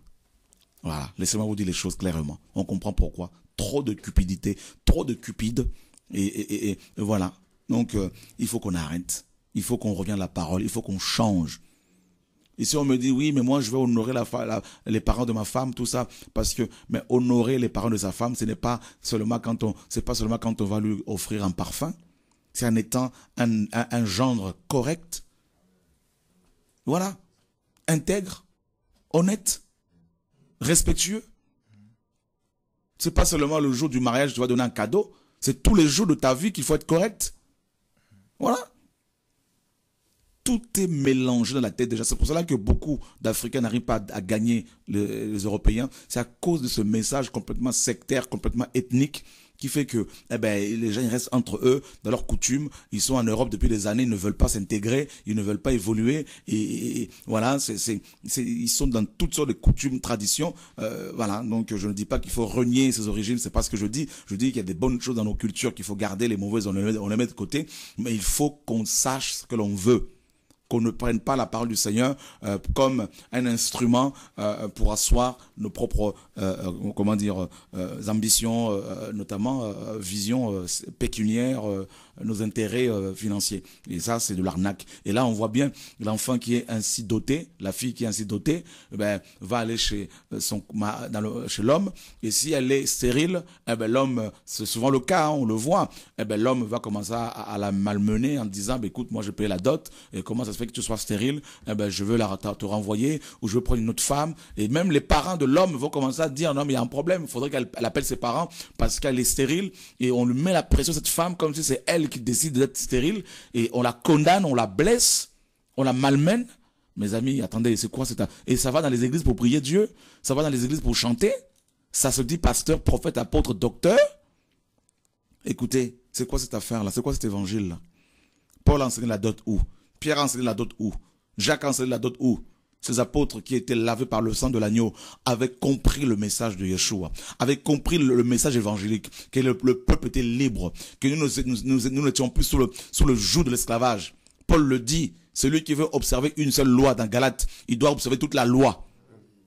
Voilà, laissez-moi vous dire les choses clairement. On comprend pourquoi. Trop de cupidité, trop de cupides. Et, voilà. Donc, euh, il faut qu'on arrête. Il faut qu'on revienne à la parole. Il faut qu'on change. Et si on me dit, oui, mais moi, je vais honorer les parents de ma femme, tout ça, parce que, mais honorer les parents de sa femme, ce n'est pas seulement quand on, c'est pas seulement quand on va lui offrir un parfum c'est en étant un, gendre correct, voilà, intègre, honnête, respectueux. C'est pas seulement le jour du mariage que tu vas donner un cadeau, c'est tous les jours de ta vie qu'il faut être correct. Voilà. Tout est mélangé dans la tête déjà. C'est pour cela que beaucoup d'Africains n'arrivent pas à gagner les Européens. C'est à cause de ce message complètement sectaire, complètement ethnique, qui fait que eh ben, les gens restent entre eux, dans leurs coutumes. Ils sont en Europe depuis des années, ils ne veulent pas s'intégrer, ils ne veulent pas évoluer. Et, voilà, c'est, ils sont dans toutes sortes de coutumes, traditions. Euh, voilà, donc je ne dis pas qu'il faut renier ses origines, c'est pas ce que je dis. Je dis qu'il y a des bonnes choses dans nos cultures qu'il faut garder, les mauvaises on on les met de côté, mais il faut qu'on sache ce que l'on veut qu'on ne prenne pas la parole du Seigneur euh, comme un instrument euh, pour asseoir nos propres, euh, comment dire, ambitions, notamment visions pécuniaires, nos intérêts euh, financiers. Et ça, c'est de l'arnaque. Et là, on voit bien l'enfant qui est ainsi doté, la fille qui est ainsi dotée, eh ben, va aller chez euh, son dans le, chez l'homme. Et si elle est stérile, eh ben, l'homme, c'est souvent le cas, hein, on le voit, eh ben, l'homme va commencer à, la malmener en disant, bah, écoute, moi, je paye la dot, et comment ça se fait que tu sois stérile, ben, je veux la, te renvoyer, ou je veux prendre une autre femme. Et même les parents de l'homme vont commencer à dire, non, mais il y a un problème, il faudrait qu'elle appelle ses parents parce qu'elle est stérile, et on lui met la pression, cette femme, comme si c'est elle qui décide d'être stérile, et on la condamne, on la blesse, on la malmène. Mes amis, attendez, c'est quoi cette Et ça va dans les églises pour prier Dieu, ça va dans les églises pour chanter, ça se dit pasteur, prophète, apôtre, docteur. Écoutez, c'est quoi cette affaire-là C'est quoi cet évangile-là Paul enseigne la dot où Pierre enseigne la dot où Jacques enseigne la dot où ces apôtres qui étaient lavés par le sang de l'agneau avaient compris le message de Yeshua, avaient compris le, message évangélique, que le, peuple était libre, que nous n'étions plus sous le, sous le joug de l'esclavage. Paul le dit, celui qui veut observer une seule loi dans Galate, il doit observer toute la loi.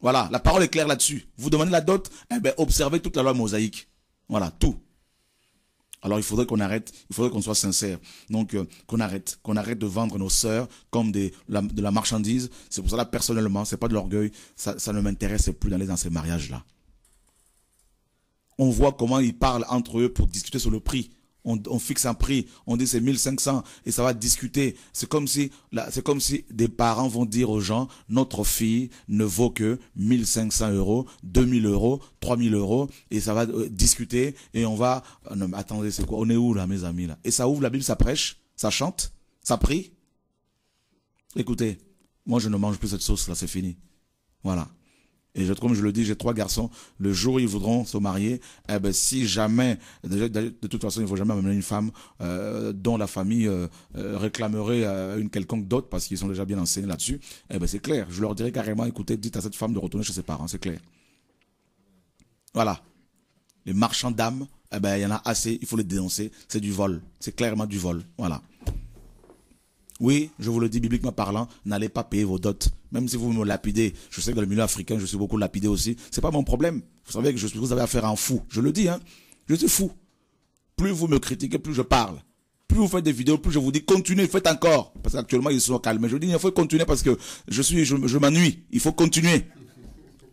Voilà, la parole est claire là-dessus. Vous demandez la dot, eh bien, observez toute la loi mosaïque. Voilà, tout. Alors il faudrait qu'on arrête, il faudrait qu'on soit sincère. Donc euh, qu'on arrête, qu'on arrête de vendre nos sœurs comme de la marchandise. C'est pour ça là personnellement, n'est pas de l'orgueil, ça, ça ne m'intéresse plus d'aller dans ces mariages là. On voit comment ils parlent entre eux pour discuter sur le prix on, fixe un prix, on dit c'est 1500 et ça va discuter. C'est comme si, c'est comme si des parents vont dire aux gens, notre fille ne vaut que 1500 euros, 2000 euros, 3000 euros et ça va euh, discuter et on va, ah attendez, c'est quoi? On est où là, mes amis Et ça ouvre la Bible, ça prêche, ça chante, ça prie. Écoutez, moi je ne mange plus cette sauce là, c'est fini. Voilà. Et je, comme je le dis, j'ai trois garçons. Le jour où ils voudront se marier, eh ben, si jamais, de, toute façon, il ne faut jamais amener une femme euh, dont la famille euh, euh, réclamerait une quelconque dot parce qu'ils sont déjà bien enseignés là-dessus. Eh ben, c'est clair. Je leur dirai carrément, écoutez, dites à cette femme de retourner chez ses parents, c'est clair. Voilà. Les marchands d'âmes, eh ben, il y en a assez, il faut les dénoncer. C'est du vol. C'est clairement du vol. Voilà. Oui, je vous le dis bibliquement parlant, n'allez pas payer vos dots. Même si vous me lapidez, je sais que dans le milieu africain, je suis beaucoup lapidé aussi. C'est pas mon problème. Vous savez que je suis, vous avez affaire à un fou. Je le dis, hein. Je suis fou. Plus vous me critiquez, plus je parle. Plus vous faites des vidéos, plus je vous dis continuez, faites encore. Parce qu'actuellement, ils sont calmés. Je dis, il faut continuer parce que je suis, je, m'ennuie. Il faut continuer.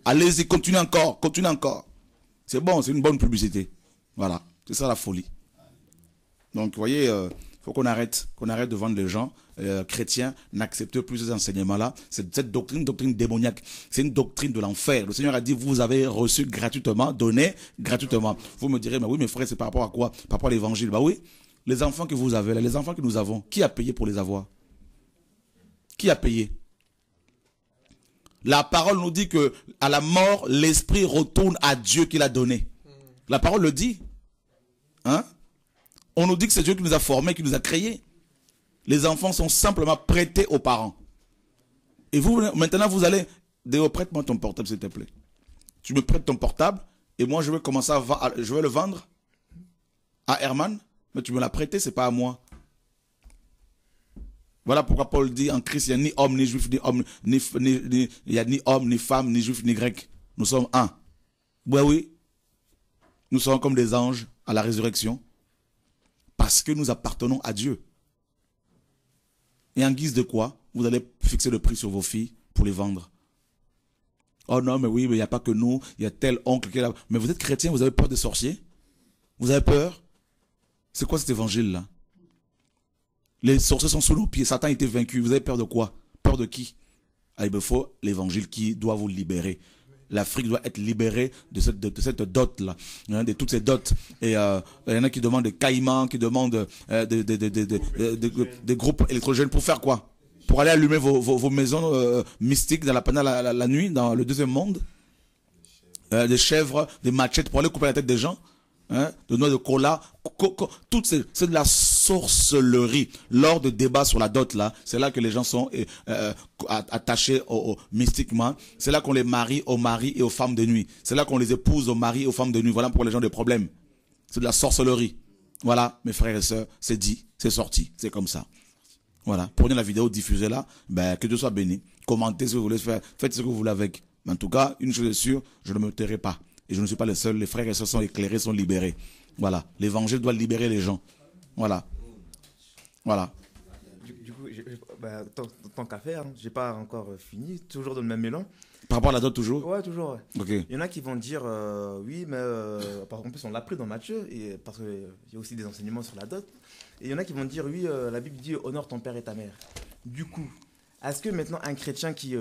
Allez-y, continuez encore, continuez encore. C'est bon, c'est une bonne publicité. Voilà. C'est ça la folie. Donc, vous voyez, euh, faut qu'on arrête, qu'on arrête de vendre les gens euh, chrétiens, n'acceptent plus ces enseignements-là. C'est cette doctrine, doctrine démoniaque. C'est une doctrine de l'enfer. Le Seigneur a dit, vous avez reçu gratuitement, donné gratuitement. Vous me direz, mais oui, mes frères, c'est par rapport à quoi Par rapport à l'évangile. Bah oui, les enfants que vous avez, les enfants que nous avons, qui a payé pour les avoir Qui a payé La parole nous dit que à la mort, l'esprit retourne à Dieu qui l'a donné. La parole le dit. Hein on nous dit que c'est Dieu qui nous a formés, qui nous a créés. Les enfants sont simplement prêtés aux parents. Et vous, maintenant, vous allez, Déo, prête-moi ton portable, s'il te plaît. Tu me prêtes ton portable, et moi, je vais commencer à, je vais le vendre à Herman, mais tu me l'as prêté, c'est pas à moi. Voilà pourquoi Paul dit en Christ, il n'y a ni homme, ni juif, ni homme, ni, ni homme, ni femme, ni juif, ni grec. Nous sommes un. Oui, ben oui. Nous serons comme des anges à la résurrection. Parce que nous appartenons à Dieu. Et en guise de quoi Vous allez fixer le prix sur vos filles pour les vendre. Oh non, mais oui, mais il n'y a pas que nous, il y a tel oncle. Qui est là. Mais vous êtes chrétien, vous avez peur des sorciers Vous avez peur C'est quoi cet évangile-là Les sorciers sont sous nos pieds, Satan a été vaincu. Vous avez peur de quoi Peur de qui ah, Il me faut l'évangile qui doit vous libérer l'Afrique doit être libérée de cette, de, cette dot-là, hein, de toutes ces dots. Et euh, il y en a qui demandent des caïmans, qui demandent euh, des groupes électrogènes pour faire quoi Pour aller allumer vos, vos, maisons euh, mystiques dans la, pendant la, la, nuit, dans le deuxième monde Des chèvres, des machettes pour aller couper la tête des gens hein, De noix de cola, toutes ces, c'est de la sorcellerie. Lors de débats sur la dot, là, c'est là que les gens sont euh, euh, attachés mystiquement. C'est là qu'on les marie aux maris et aux femmes de nuit. C'est là qu'on les épouse aux maris et aux femmes de nuit. Voilà pour les gens des problèmes. C'est de la sorcellerie. Voilà, mes frères et sœurs, c'est dit, c'est sorti, c'est comme ça. Voilà, prenez la vidéo, diffusez-la, ben, que Dieu soit béni. Commentez ce que vous voulez faire, faites ce que vous voulez avec. Mais en tout cas, une chose est sûre, je ne me tairai pas. Et je ne suis pas le seul, les frères et sœurs sont éclairés, sont libérés. Voilà, l'évangile doit libérer les gens. Voilà. Voilà. Du, coup, bah, tant, qu'à faire, hein. j'ai pas encore euh, fini, toujours dans le même élan. Par rapport à la dot, toujours Ouais, toujours. Ok. Il y en a qui vont dire euh, oui, mais euh, Par contre, plus, on l'a pris dans Matthieu, et, parce qu'il y a aussi des enseignements sur la dot. Et il y en a qui vont dire oui, la Bible dit honore ton père et ta mère. Du coup, est-ce que maintenant un chrétien qui,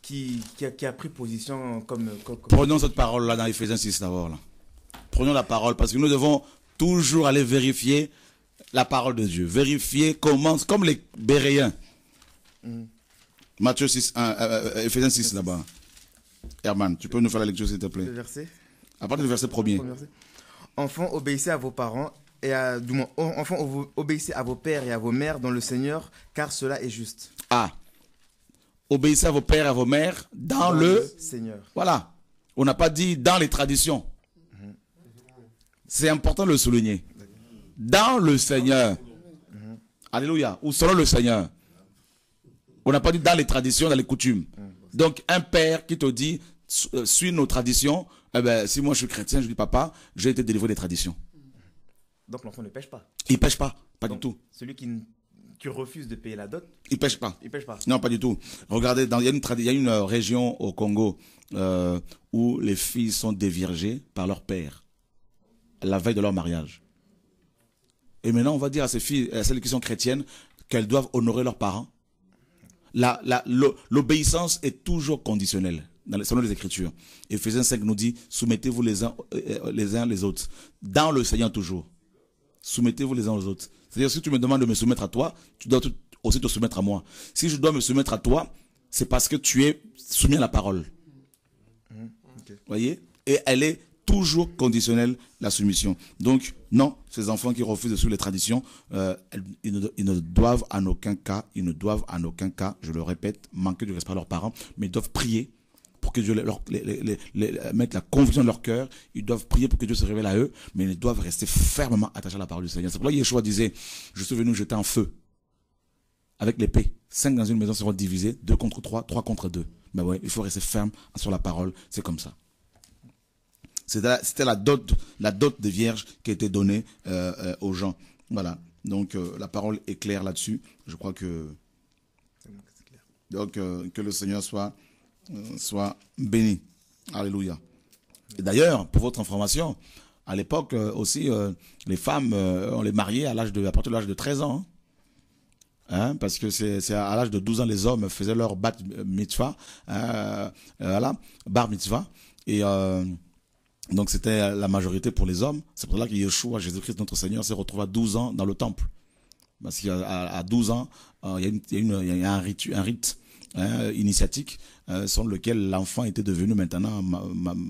qui, qui, a, pris position comme. comme... Prenons cette parole-là dans Ephésiens 6 d'abord. Prenons la parole parce que nous devons toujours aller vérifier la parole de Dieu. Vérifier comment, comme les Béréens. Matthieu 6, euh, euh, Ephésiens 6 là-bas. Herman, tu peux nous faire la lecture s'il te plaît. Le verset À partir du verset premier. Enfants, obéissez à vos parents et à, du oh, obéissez à vos pères et à vos mères dans le Seigneur, car cela est juste. Ah, obéissez à vos pères et à vos mères dans, le Seigneur. Voilà. On n'a pas dit dans les traditions. C'est important de le souligner. Dans le Seigneur. Alléluia. Ou selon le Seigneur. On n'a pas dit dans les traditions, dans les coutumes. Donc, un père qui te dit, euh, suis nos traditions, eh ben, si moi je suis chrétien, je dis, papa, j'ai été délivré des traditions. Donc, l'enfant ne pêche pas. Il pêche pas, pas du tout. Celui qui, refuse de payer la dot. Il pêche pas. Il pêche pas. Non, pas du tout. Regardez, il, y a une euh, région au Congo euh, où les filles sont dévirgées par leur père la veille de leur mariage. Et maintenant, on va dire à ces filles, à celles qui sont chrétiennes, qu'elles doivent honorer leurs parents. L'obéissance est toujours conditionnelle, selon les Écritures. Ephésiens 5 nous dit, soumettez-vous euh, les uns, les autres, dans le Seigneur toujours. Soumettez-vous les uns aux autres. C'est-à-dire, si tu me demandes de me soumettre à toi, tu dois aussi te soumettre à moi. Si je dois me soumettre à toi, c'est parce que tu es soumis à la parole. Mmh. voyez Et elle est toujours conditionnel la soumission. Donc, non, ces enfants qui refusent de suivre les traditions, euh, ils, ne, doivent en aucun cas, ils ne doivent en aucun cas, je le répète, manquer du respect à leurs parents, mais ils doivent prier pour que Dieu leur, mette la conviction dans leur cœur. Ils doivent prier pour que Dieu se révèle à eux, mais ils doivent rester fermement attachés à la parole du Seigneur. C'est pourquoi Yeshua disait, je suis venu jeter un feu avec l'épée. Cinq dans une maison seront divisés, deux contre trois, trois contre deux. Mais ouais, il faut rester ferme sur la parole, c'est comme ça. C'était la dot, la dot des vierges qui était donnée euh, euh, aux gens. Voilà. Donc euh, la parole est claire là-dessus. Je crois que donc que le Seigneur soit soit béni. Alléluia. d'ailleurs, pour votre information, à l'époque aussi, les femmes, on les mariait à l'âge de, partir de l'âge de 13 ans. Hein. Hein, parce que c'est à l'âge de 12 ans, les hommes faisaient leur bat mitzvah, hein, voilà, bar mitzvah. Et donc c'était la majorité pour les hommes. C'est pour cela que Yeshua, Jésus-Christ, notre Seigneur, s'est retrouvé à 12 ans dans le temple. Parce qu'à 12 ans, euh, il y, a un rite, un rite hein, initiatique euh, selon lequel l'enfant était devenu maintenant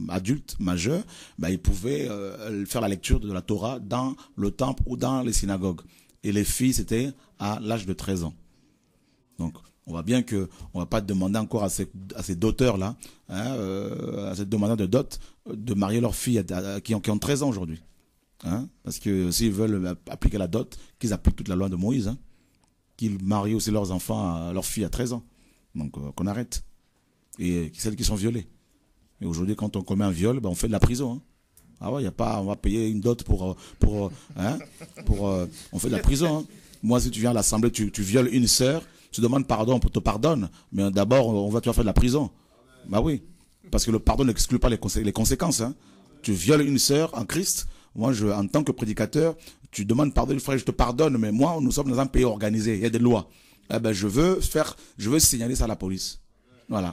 adulte, majeur. Ben, il pouvait euh, faire la lecture de la Torah dans le temple ou dans les synagogues. Et les filles, c'était à l'âge de 13 ans. Donc, on voit bien que on va pas demander encore à ces, doteurs-là, hein, euh, à ces demandeurs de dot, de marier leurs filles qui, ont, qui 13 ans aujourd'hui. Hein. parce que s'ils veulent appliquer la dot, qu'ils appliquent toute la loi de Moïse. Hein, qu'ils marient aussi leurs enfants, à, leurs filles à 13 ans. Donc euh, qu'on arrête. Et celles qui sont violées. Et aujourd'hui, quand on commet un viol, ben, on fait de la prison. Ah ouais, y a pas, on va payer une dot pour... Euh, pour, pour on fait de la prison. Moi, si tu viens à l'Assemblée, tu, tu violes une sœur, tu demandes pardon, on te pardonne, mais d'abord, on va te faire de la prison. Bah oui, parce que le pardon n'exclut pas les, conséquences. Hein. Tu violes une sœur en Christ, moi, je, en tant que prédicateur, tu demandes pardon, frère, je te pardonne, mais moi, nous sommes dans un pays organisé, il y a des lois. Eh ben, je veux faire, je veux signaler ça à la police. Voilà.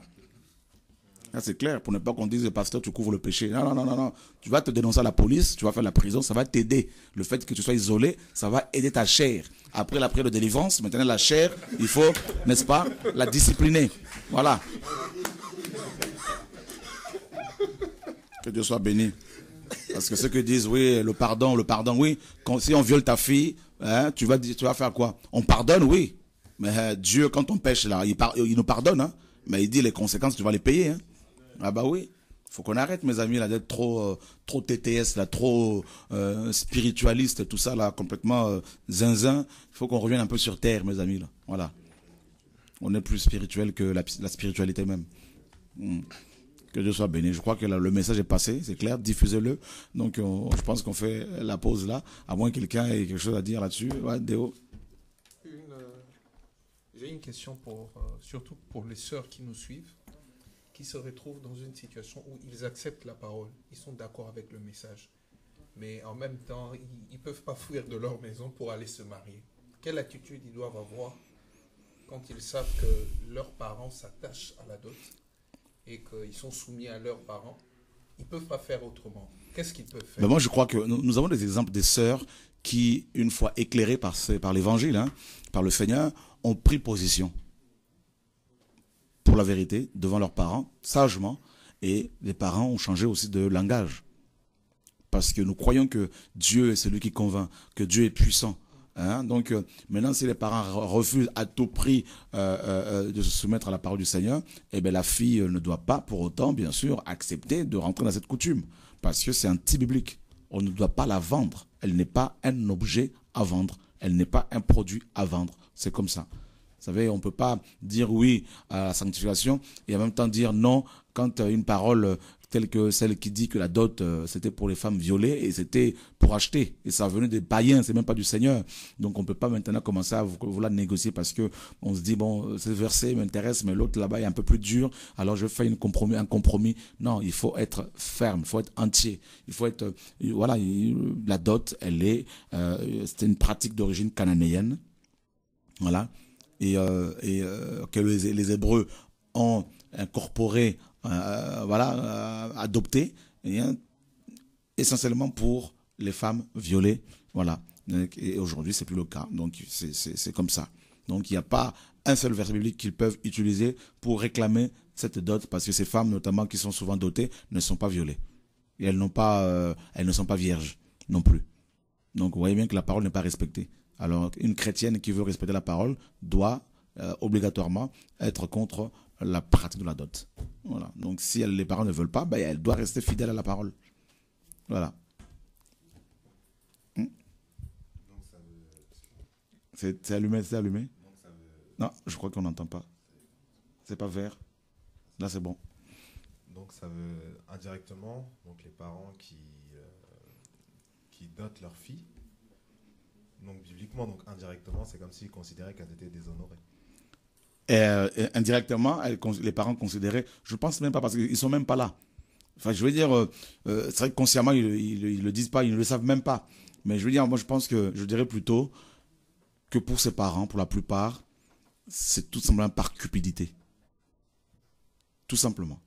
c'est clair, pour ne pas qu'on dise, pasteur, tu couvres le péché. Non, non, non, non, non. Tu vas te dénoncer à la police, tu vas faire la prison, ça va t'aider. Le fait que tu sois isolé, ça va aider ta chair. Après la prière de délivrance, maintenant la chair, il faut, n'est-ce pas, la discipliner. Voilà. Que Dieu soit béni. Parce que ceux qui disent, oui, le pardon, le pardon, oui, quand, si on viole ta fille, hein, tu, vas, tu vas faire quoi On pardonne, oui. Mais euh, Dieu, quand on pêche, là, il, il nous pardonne. Hein. mais il dit, les conséquences, tu vas les payer. Hein. Ah bah oui faut qu'on arrête, mes amis, là, d'être trop, euh, trop TTS, trop euh, spiritualiste, tout ça, là, complètement euh, zinzin. Il faut qu'on revienne un peu sur terre, mes amis, Voilà. On est plus spirituel que la, spiritualité même. Hmm. Que Dieu soit béni. Je crois que le message est passé, c'est clair. Diffusez-le. Donc, je pense qu'on fait la pause là, à moins que quelqu'un ait quelque chose à dire là-dessus. Déo. J'ai une question pour, surtout pour les sœurs qui nous suivent. Ils se retrouvent dans une situation où ils acceptent la parole, ils sont d'accord avec le message, mais en même temps, ils ne peuvent pas fuir de leur maison pour aller se marier. Quelle attitude ils doivent avoir quand ils savent que leurs parents s'attachent à la dot et qu'ils sont soumis à leurs parents Ils ne peuvent pas faire autrement. Qu'est-ce qu'ils peuvent faire Mais ben, Moi, je crois que nous, avons des exemples des sœurs qui, une fois éclairées par, par l'Évangile, hein, par le Seigneur, ont pris position pour la vérité devant leurs parents, sagement, et les parents ont changé aussi de langage. Parce que nous croyons que Dieu est celui qui convainc, que Dieu est puissant. Hein. Donc euh, maintenant, si les parents refusent à tout prix euh, euh, de se soumettre à la parole du Seigneur, eh bien la fille ne doit pas pour autant, bien sûr, accepter de rentrer dans cette coutume. Parce que c'est anti-biblique. On ne doit pas la vendre. Elle n'est pas un objet à vendre. Elle n'est pas un produit à vendre. C'est comme ça. Vous savez, on ne peut pas dire oui à la sanctification et en même temps dire non quand euh, une parole euh, telle que celle qui dit que la dot, euh, c'était pour les femmes violées et c'était pour acheter. Et ça venait des païens, c'est même pas du Seigneur. Donc on ne peut pas maintenant commencer à vouloir négocier parce que on se dit, bon, ce verset m'intéresse, mais l'autre là-bas est un peu plus dur, alors je fais une compromis, un compromis. Non, il faut être ferme, il faut être entier. Il faut être, voilà, la dot, elle est, c'était une pratique d'origine cananéenne. Voilà et, euh, euh, que les, Hébreux ont incorporé, euh, voilà, adopté, eh essentiellement pour les femmes violées, voilà. Et aujourd'hui, c'est plus le cas. Donc, c'est comme ça. Donc, il n'y a pas un seul verset biblique qu'ils peuvent utiliser pour réclamer cette dot, parce que ces femmes, notamment, qui sont souvent dotées, ne sont pas violées. Et elles, pas, elles ne sont pas vierges non plus. Donc, vous voyez bien que la parole n'est pas respectée. Alors, une chrétienne qui veut respecter la parole doit euh, obligatoirement être contre la pratique de la dot. Voilà. Donc, si elle, les parents ne veulent pas, ben, elle doit rester fidèle à la parole. Voilà. Hmm. C'est allumé, c'est allumé. Non, je crois qu'on n'entend pas. C'est pas vert. Là, c'est bon. Donc ça veut indirectement, donc les parents qui, euh, qui dotent leur fille donc bibliquement, donc indirectement, c'est comme s'ils considéraient qu'elle était déshonorée. et euh, euh, indirectement, les parents considéraient, je pense même pas parce qu'ils sont même pas là. Enfin, je veux dire, euh, c'est vrai que consciemment, ils, ne le disent pas, ils ne le savent même pas. Mais je veux dire, moi, je pense que, je dirais plutôt que pour ses parents, pour la plupart, c'est tout simplement par cupidité. Tout simplement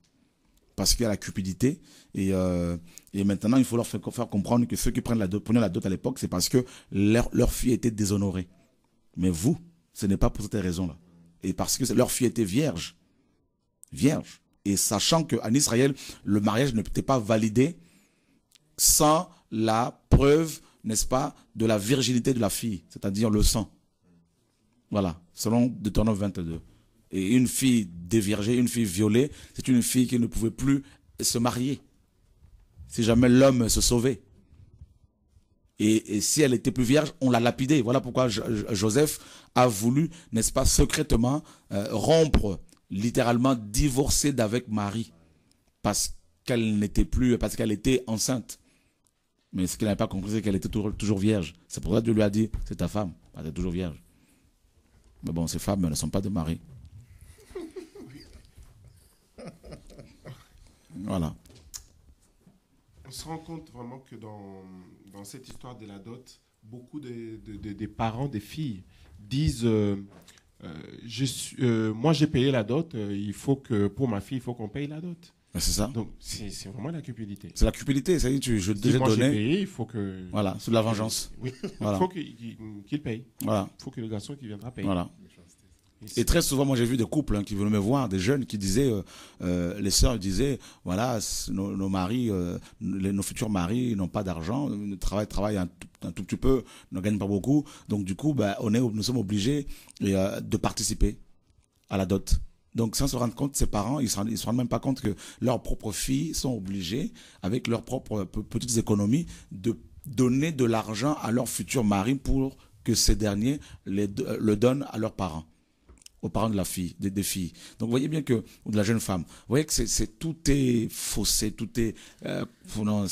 parce qu'il y a la cupidité. Et, euh, et maintenant, il faut leur faire, comprendre que ceux qui prennent la dot, prenaient la dot à l'époque, c'est parce que leur, leur fille était déshonorée. Mais vous, ce n'est pas pour cette raison-là. Et parce que leur fille était vierge. Vierge. Et sachant qu'en Israël, le mariage ne peut pas validé sans la preuve, n'est-ce pas, de la virginité de la fille, c'est-à-dire le sang. Voilà, selon Deutéronome 22. Et une fille déviergée, une fille violée, c'est une fille qui ne pouvait plus se marier. Si jamais l'homme se sauvait. Et, si elle était plus vierge, on l'a lapidée. Voilà pourquoi Joseph a voulu, n'est-ce pas, secrètement euh, rompre, littéralement divorcer d'avec Marie. Parce qu'elle n'était plus, parce qu'elle était enceinte. Mais ce qu'il n'avait pas compris, c'est qu'elle était toujours, vierge. C'est pour ça Dieu lui a dit, c'est ta femme, elle est toujours vierge. Mais bon, ces femmes ne sont pas de mari. Voilà. On se rend compte vraiment que dans, dans cette histoire de la dot, beaucoup de, des parents des filles disent euh, euh, je suis, euh, Moi, j'ai payé la dot, il faut que, pour ma fille, il faut qu'on paye la dot. Ah, c'est ça. Donc, c'est vraiment la cupidité. C'est la cupidité, c'est-à-dire, tu, je te si donné. Payé, il faut que. Voilà, c'est de la vengeance. [laughs] il faut qu'il paye. Voilà. Il faut que le garçon qui viendra paye. Voilà. Et très souvent, moi j'ai vu des couples hein, qui venaient me voir, des jeunes qui disaient, euh, euh, les sœurs disaient, voilà, nos, maris, euh, nos futurs maris n'ont pas d'argent, travaillent, travaillent un, tout petit peu, ne gagnent pas beaucoup, donc du coup, ben, on nous sommes obligés de participer à la dot. Donc sans se rendre compte, ces parents, ils ne se, rendent, même pas compte que leurs propres filles sont obligées, avec leurs propres petites économies, de donner de l'argent à leur futur mari pour que ces derniers le donnent à leurs parents aux parents de la fille, des, filles. Donc vous voyez bien que, ou de la jeune femme, vous voyez que c'est, tout est faussé, tout est... Euh,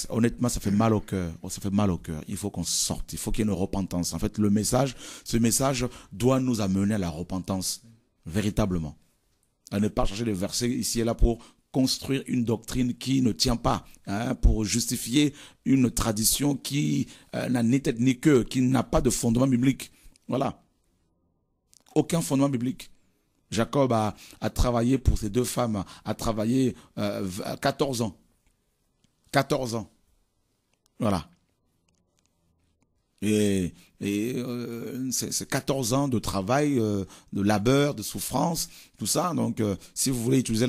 honnêtement, ça fait mal au cœur. Oh, ça fait mal au cœur. Il faut qu'on sorte, il faut qu'il y ait une repentance. En fait, le message, ce message doit nous amener à la repentance, véritablement. À ne pas chercher les versets ici et là pour construire une doctrine qui ne tient pas, hein, pour justifier une tradition qui euh, n'a ni tête ni queue, qui n'a pas de fondement biblique. Voilà. Aucun fondement biblique. Jacob a, travaillé pour ces deux femmes, a travaillé 14 euh, ans. 14 ans. Voilà. Et, euh, c'est 14 ans de travail, euh, de labeur, de souffrance, tout ça. Donc, si vous voulez utiliser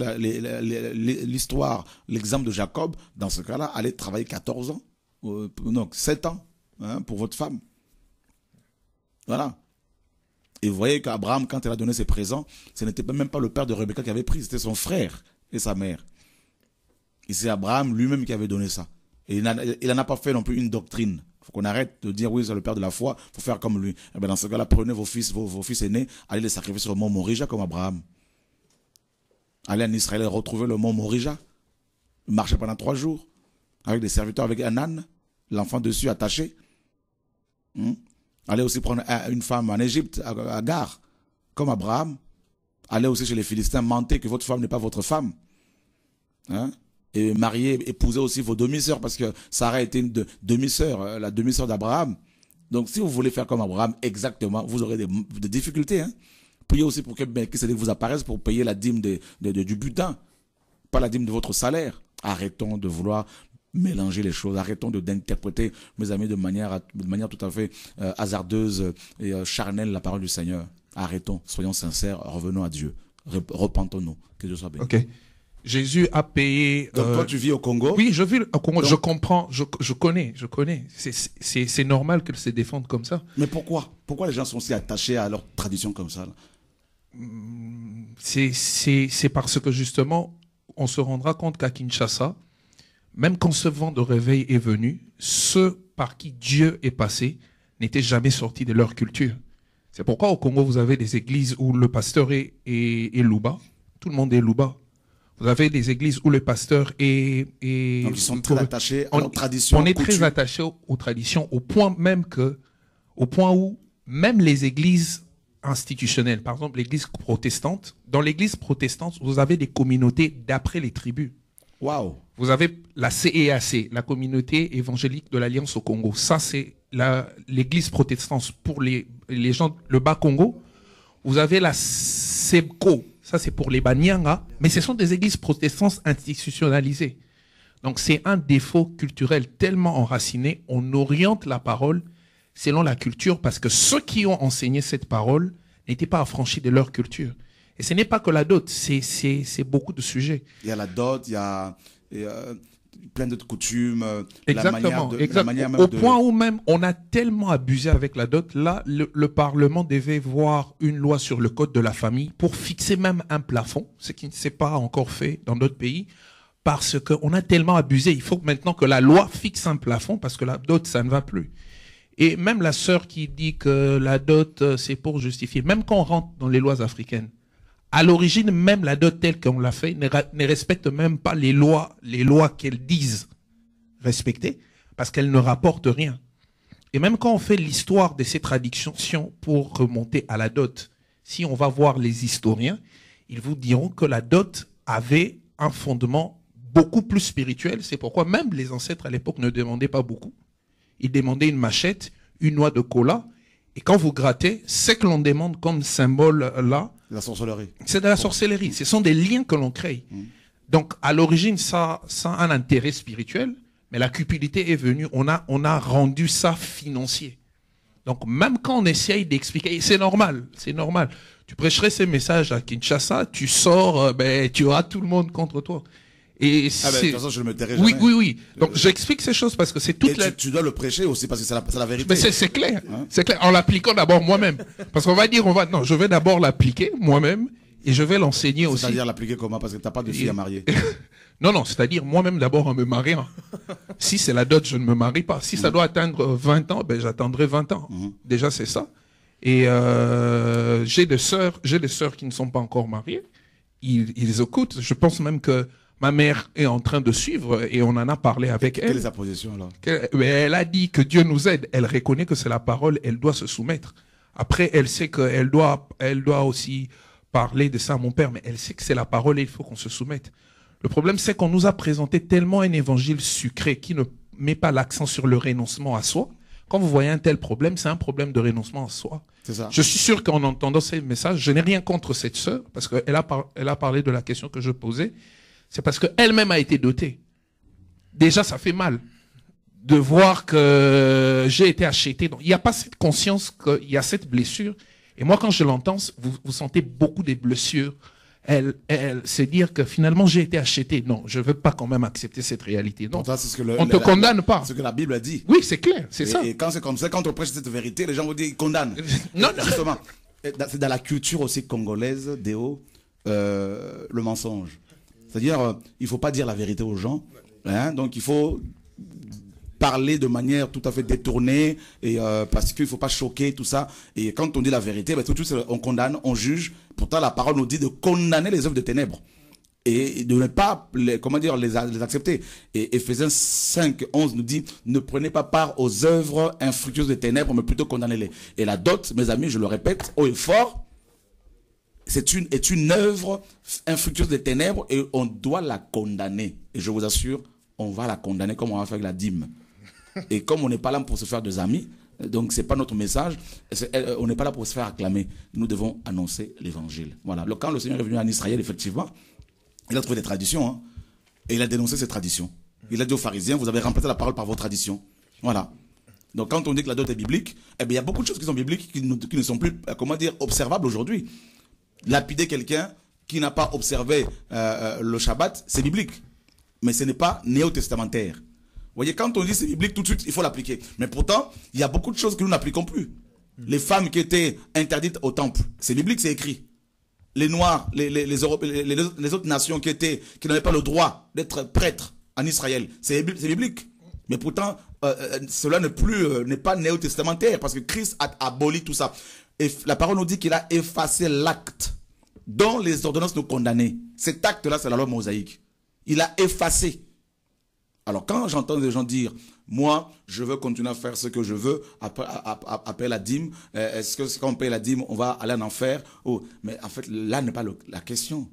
l'histoire, l'exemple de Jacob, dans ce cas-là, allez travailler 14 ans, donc 7 ans hein, pour votre femme. Voilà. Et vous voyez qu'Abraham, quand il a donné ses présents, ce n'était même pas le père de Rebecca qui avait pris, c'était son frère et sa mère. Et c'est Abraham lui-même qui avait donné ça. Et il n'en a pas fait non plus une doctrine. Il faut qu'on arrête de dire, oui, c'est le père de la foi, il faut faire comme lui. Eh ben, dans ce cas-là, prenez vos fils, vos, fils aînés, allez les sacrifier sur le mont Morija comme Abraham. Allez en Israël et retrouvez le mont Morija. Marchez pendant trois jours avec des serviteurs, avec un âne, l'enfant dessus attaché. Hmm? Allez aussi prendre une femme en Égypte, à Gare, comme Abraham. Allez aussi chez les Philistins, mentez que votre femme n'est pas votre femme. Hein? Et mariez, épouser aussi vos demi-sœurs, parce que Sarah était une demi-sœur, euh, la demi-sœur d'Abraham. Donc si vous voulez faire comme Abraham, exactement, vous aurez des, difficultés. Hein. Priez aussi pour que Melchizedek vous apparaisse pour payer la dîme de, du butin, pas la dîme de votre salaire. Arrêtons de vouloir mélanger les choses. Arrêtons de d'interpréter, mes amis, de manière, de manière tout à fait euh, hasardeuse et euh, charnelle la parole du Seigneur. Arrêtons, soyons sincères, revenons à Dieu. Repentons-nous. Que Dieu soit béni. Jésus a payé. toi, euh, tu vis au Congo Oui, je vis au Congo. je comprends, je, connais, je connais. C'est normal qu'ils se défendent comme ça. Mais pourquoi Pourquoi les gens sont si attachés à leur tradition comme ça hmm, C'est parce que justement, on se rendra compte qu'à Kinshasa, même quand ce vent de réveil est venu, ceux par qui Dieu est passé n'étaient jamais sortis de leur culture. C'est pourquoi au Congo, vous avez des églises où le pasteur est, et Tout le monde est Louba. Vous avez des églises où le pasteur est... ils sont très attachés aux traditions. On est très attachés aux, traditions, au point même que... Au point où même les églises institutionnelles, par exemple l'église protestante, dans l'église protestante, vous avez des communautés d'après les tribus. Vous avez la CEAC, e la communauté évangélique de l'Alliance au Congo. Ça, c'est l'église protestante pour les, gens, du bas Congo. Vous avez la CEBCO, ça c'est pour les Banyanga, mais ce sont des églises protestantes institutionnalisées. Donc c'est un défaut culturel tellement enraciné, on oriente la parole selon la culture, parce que ceux qui ont enseigné cette parole n'étaient pas affranchis de leur culture. Et ce n'est pas que la dot, c'est beaucoup de sujets. Il y a la dot, il y a, plein d'autres coutumes. Euh, Exactement. La de, Au point où même on a tellement abusé avec la dot, là, le, le, Parlement devait voir une loi sur le code de la famille pour fixer même un plafond, ce qui ne s'est pas encore fait dans d'autres pays, parce qu'on a tellement abusé. Il faut maintenant que la loi fixe un plafond, parce que la dot, ça ne va plus. Et même la sœur qui dit que la dot, euh, c'est pour justifier, même quand on rentre dans les lois africaines, à l'origine même la dot telle qu'on l'a fait ne, respecte même pas les lois, les lois qu'elles disent respecter, parce qu'elles ne rapporte rien. Et même quand on fait l'histoire de ces traductions pour remonter à la dot, si on va voir les historiens, ils vous diront que la dot avait un fondement beaucoup plus spirituel. C'est pourquoi même les ancêtres à l'époque ne demandaient pas beaucoup. Ils demandaient une machette, une noix de cola, et quand vous grattez, ce que l'on demande comme symbole euh, là, la sorcellerie. C'est de la sorcellerie. Ce sont des liens que l'on crée. Mm. Donc, à l'origine, ça, ça a un intérêt spirituel, mais la cupidité est venue. On a, on a rendu ça financier. Donc, même quand on essaye d'expliquer, c'est normal, c'est normal. Tu prêcherais ces messages à Kinshasa, tu sors, euh, ben, tu auras tout le monde contre toi. Et ah, ben, de toute façon, je ne me tairai Oui, oui, oui. Donc, euh, j'explique ces choses parce que c'est toute la... Tu, dois le prêcher aussi parce que c'est la, vérité. Mais c'est clair. Hein c'est clair. En l'appliquant d'abord moi-même. Parce qu'on va dire, on va, non, je vais d'abord l'appliquer moi-même et je vais l'enseigner aussi. C'est-à-dire l'appliquer comment? Parce que t'as pas de fille à marier. [laughs] non, non, c'est-à-dire moi-même d'abord en me mariant. si c'est la dot, je ne me marie pas. Si ça mm. doit atteindre 20 ans, ben, j'attendrai 20 ans. Mm. Déjà, c'est ça. Et, euh, j'ai des sœurs, j'ai des sœurs qui ne sont pas encore mariées. Ils, ils écoutent. Je pense même que Ma mère est en train de suivre et on en a parlé avec elle. Quelle est sa position alors Elle a dit que Dieu nous aide. Elle reconnaît que c'est la parole, elle doit se soumettre. Après, elle sait qu'elle doit, elle doit aussi parler de ça à mon père, mais elle sait que c'est la parole et il faut qu'on se soumette. Le problème, c'est qu'on nous a présenté tellement un évangile sucré qui ne met pas l'accent sur le renoncement à soi. Quand vous voyez un tel problème, c'est un problème de renoncement à soi. Ça. Je suis sûr qu'en entendant ces messages, je n'ai rien contre cette sœur, parce qu'elle a parlé de la question que je posais c'est parce qu'elle-même a été dotée. Déjà, ça fait mal de voir que j'ai été acheté. Donc, il n'y a pas cette conscience qu'il y a cette blessure. Et moi, quand je l'entends, vous, vous sentez beaucoup des blessures. Elle, elle, c'est dire que finalement j'ai été acheté. Non, je veux pas quand même accepter cette réalité. Non, ça, ce que on ne te condamne pas. C'est ce que la Bible a dit. Oui, c'est clair, c'est ça. Et quand c'est comme ça, quand on prêche cette vérité, les gens vous disent condamne. [laughs] non, non. Justement, c'est dans la culture aussi congolaise, Déo, euh, le mensonge. C'est-à-dire, euh, il ne faut pas dire la vérité aux gens. Hein. donc il faut parler de manière tout à fait détournée et euh, parce qu'il faut pas choquer tout ça et quand on dit la vérité ben, tout, on condamne on juge pourtant la parole nous dit de condamner les œuvres de ténèbres et de ne pas les, comment dire les, accepter et Ephésiens 5 11 nous dit ne prenez pas part aux œuvres infructueuses des ténèbres mais plutôt condamnez-les et la dot mes amis je le répète haut et fort c'est une, est une œuvre infructueuse des ténèbres et on doit la condamner. Et je vous assure, on va la condamner comme on va faire avec la dîme. Et comme on n'est pas là pour se faire des amis, donc c'est pas notre message, euh, on n'est pas là pour se faire acclamer. Nous devons annoncer l'évangile. Voilà. Quand le Seigneur est venu en Israël, effectivement, il a trouvé des traditions hein. et il a dénoncé ces traditions. Il a dit aux pharisiens, vous avez remplacé la parole par vos traditions. Voilà. Donc quand on dit que la dot est biblique, eh il y a beaucoup de choses qui sont bibliques qui, qui ne sont plus, euh, comment dire, observables aujourd'hui lapider quelqu'un qui n'a pas observé euh, euh, le Shabbat, c'est biblique. Mais ce n'est pas néo-testamentaire. Vous voyez, quand on dit c'est biblique, tout de suite, il faut l'appliquer. Mais pourtant, il y a beaucoup de choses que nous n'appliquons plus. Hmm. Les femmes qui étaient interdites au temple, c'est biblique, c'est écrit. Les Noirs, les, autres nations qui étaient, qui n'avaient pas le droit d'être prêtres en Israël, c'est biblique. Mais pourtant, euh, cela n'est plus, n'est pas néo-testamentaire parce que Christ a aboli tout ça la parole nous dit qu'il a effacé l'acte dont les ordonnances nous condamnaient. Cet acte-là, c'est la loi mosaïque. Il a effacé. Alors quand j'entends des gens dire, moi, je veux continuer à faire ce que je veux, après, après la dîme, euh, est-ce que quand on paye la dîme, on va aller en enfer oh, Mais en fait, là n'est pas la question.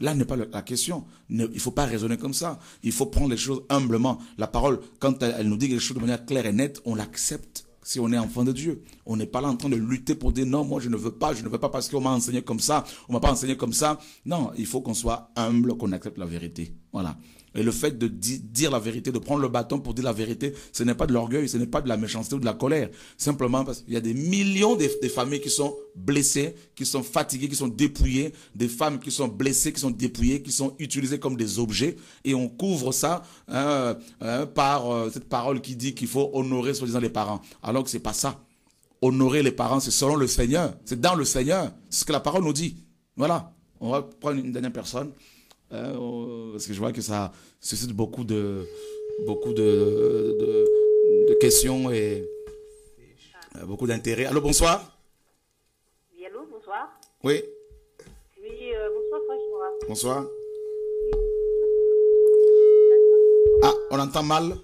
Là n'est pas la question. il ne faut pas raisonner comme ça. Il faut prendre les choses humblement. La parole, quand elle, nous dit les choses de manière claire et nette, on l'accepte si on est enfant de Dieu. On n'est pas là en train de lutter pour dire non, moi je ne veux pas, je ne veux pas parce qu'on m'a enseigné comme ça, on m'a pas enseigné comme ça. Non, il faut qu'on soit humble, qu'on accepte la vérité. Voilà. Et le fait de dire la vérité, de prendre le bâton pour dire la vérité, ce n'est pas de l'orgueil, ce n'est pas de la méchanceté ou de la colère. Simplement parce qu'il y a des millions de, familles qui sont blessées, qui sont fatiguées, qui sont dépouillées, des femmes qui sont blessées, qui sont dépouillées, qui sont utilisées comme des objets. Et on couvre ça hein, hein, par euh, cette parole qui dit qu'il faut honorer soi-disant les parents. Alors que ce n'est pas ça. Honorer les parents, c'est selon le Seigneur. C'est dans le Seigneur. C'est ce que la parole nous dit. Voilà. On va prendre une dernière personne. Euh, parce que je vois que ça suscite beaucoup de, beaucoup de, de, questions et euh, beaucoup d'intérêt. Allô, bonsoir. Oui, allô, bonsoir. Oui. Oui, euh, bonsoir, François. Bonsoir. Ah, on entend mal.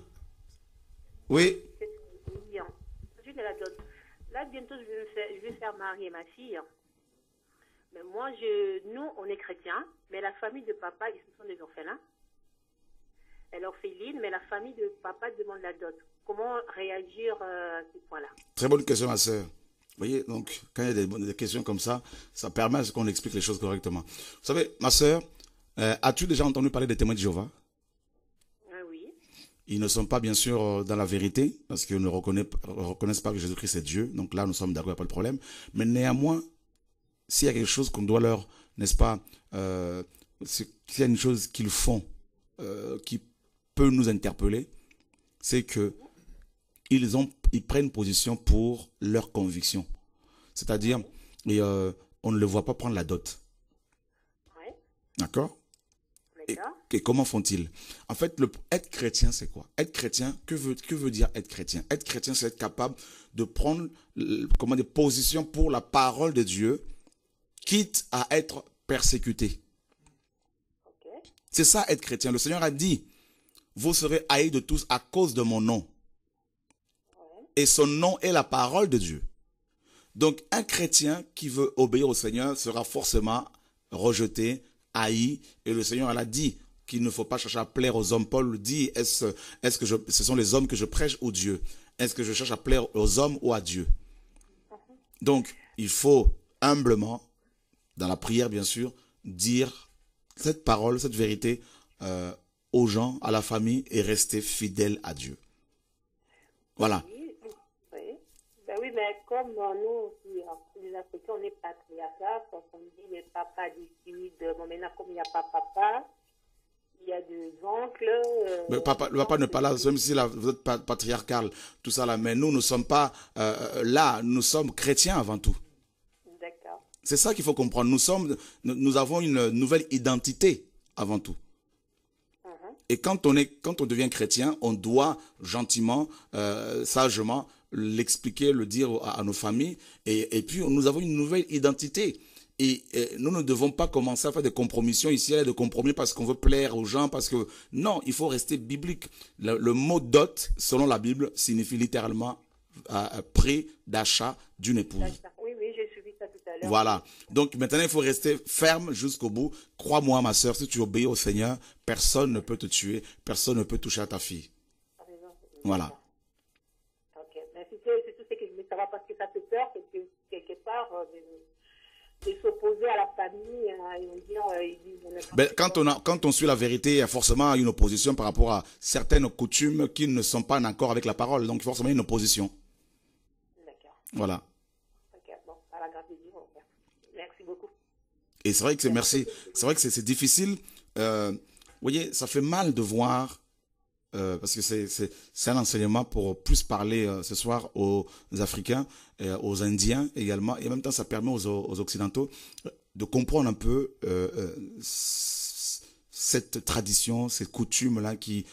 Oui. Bien. Hein. Là, bientôt, je vais, faire, je vais faire marier ma fille. Hein moi, je, nous, on est chrétiens, mais la famille de papa, ils sont des orphelins. Elle orpheline, mais la famille de papa demande la dot. Comment réagir euh, à ce point-là Très bonne question, ma sœur. Vous voyez, donc, quand il y a des, questions comme ça, ça permet à ce qu'on explique les choses correctement. Vous savez, ma sœur, euh, as-tu déjà entendu parler des témoins de Jéhovah ah Oui. Ils ne sont pas, bien sûr, euh, dans la vérité, parce qu'ils ne reconnaissent, pas que Jésus-Christ est Dieu. Donc là, nous sommes d'accord, pas de problème. Mais néanmoins, s'il y a quelque chose qu'on doit leur, n'est-ce pas, euh, s'il y a une chose qu'ils font euh, qui peut nous interpeller, c'est que ils, ont, ils prennent position pour leur conviction. C'est-à-dire, euh, on ne le voit pas prendre la dot. D'accord et, comment font-ils En fait, être chrétien, c'est quoi Être chrétien, que veut, que veut dire être chrétien Être chrétien, c'est être capable de prendre comment, des positions pour la parole de Dieu quitte à être persécuté. C'est ça être chrétien. Le Seigneur a dit, vous serez haïs de tous à cause de mon nom. Et son nom est la parole de Dieu. Donc un chrétien qui veut obéir au Seigneur sera forcément rejeté, haï. Et le Seigneur a dit qu'il ne faut pas chercher à plaire aux hommes. Paul dit, est-ce est que ce sont les hommes que je prêche ou Dieu Est-ce que je cherche à plaire aux hommes ou à Dieu uh-huh. Donc il faut humblement dans la prière bien sûr, dire cette parole, cette vérité euh, aux gens, à la famille et rester fidèle à Dieu. Voilà. Oui, oui ben mais comme euh, nous, les Africains, on est patriarcal, quand on dit les papas dit, bon, maintenant, comme il n'y a pas papa, il y a des oncles. Euh, mais papa, le papa n'est pas là, même si vous êtes patriarcal, tout ça là, mais nous ne sommes pas là, nous sommes chrétiens avant tout. C'est ça qu'il faut comprendre. Nous sommes, nous avons une nouvelle identité avant tout. Mhm. Et quand on est, quand on devient chrétien, on doit gentiment, euh, sagement l'expliquer, le dire à, nos familles. Et, puis, nous avons une nouvelle identité. Et, nous ne devons pas commencer à faire des compromissions ici et là, des compromis parce qu'on veut plaire aux gens, parce que non, il faut rester biblique. Le, mot dot, selon la Bible, signifie littéralement prêt euh, prix d'achat d'une épouse. Voilà. Donc maintenant, il faut rester ferme jusqu'au bout. Crois-moi, ma soeur, si tu obéis au Seigneur, personne ne peut te tuer, personne ne peut toucher à ta fille. Voilà. Ok, merci. C'est tout que je parce que ça fait peur, que quelque part, de, euh, s'opposer à la famille, hein, euh, ils disent, ben, quand, on a, quand on suit la vérité, il y a forcément une opposition par rapport à certaines coutumes qui ne sont pas en accord avec la parole. Donc forcément, une opposition. D'accord. Voilà. Et c'est vrai que c'est merci. C'est vrai que c'est difficile. Euh, vous voyez, ça fait mal de voir. Euh, parce que c'est un enseignement pour plus parler euh, ce soir aux Africains, aux Indiens également, et en même temps ça permet aux, aux Occidentaux de comprendre un peu cette tradition, cette coutume-là qui,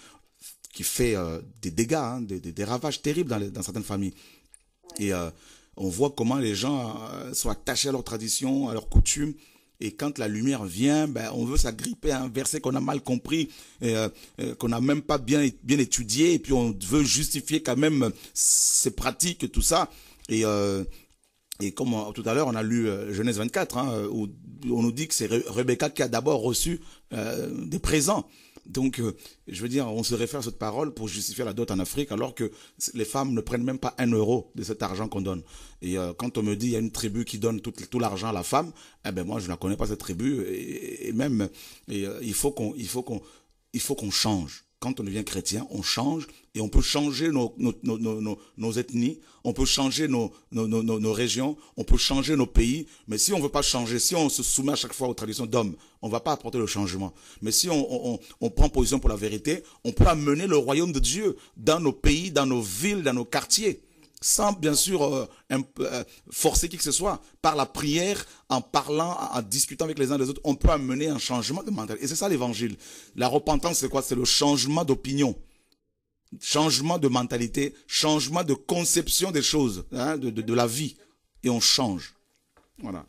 qui fait des dégâts, hein, des, des, ravages terribles dans, dans certaines familles. Et on voit comment les gens sont attachés à leur tradition, à leurs coutumes, et quand la lumière vient, ben, on veut s'agripper à un verset qu'on a mal compris, euh, euh, qu'on n'a même pas bien, bien étudié, et puis on veut justifier quand même ses pratiques, tout ça. Et, euh, et comme tout à l'heure, on a lu Genèse 24, hein, où on nous dit que c'est Rebecca qui a d'abord reçu des présents. Donc, euh, je veux dire, on se réfère à cette parole pour justifier la dot en Afrique, alors que les femmes ne prennent même pas un euro de cet argent qu'on donne. Et euh, quand on me dit il y a une tribu qui donne tout, l'argent à la femme, eh ben moi je ne la connais pas cette tribu. Et, même, euh, il faut qu'on, il faut qu'on, il faut qu'on change quand on devient chrétien, on change et on peut changer nos, ethnies, on peut changer nos, régions, on peut changer nos pays. Mais si on ne veut pas changer, si on se soumet à chaque fois aux traditions d'hommes, on ne va pas apporter le changement. Mais si on, on, prend position pour la vérité, on peut amener le royaume de Dieu dans nos pays, dans nos villes, dans nos quartiers sans bien sûr euh, euh, forcer qui que ce soit, par la prière, en parlant, en, discutant avec les uns les autres, on peut amener un changement de mentalité. Et c'est ça l'évangile. La repentance, c'est quoi C'est le changement d'opinion. Changement de mentalité, changement de conception des choses, hein, de, de, la vie. Et on change. Voilà.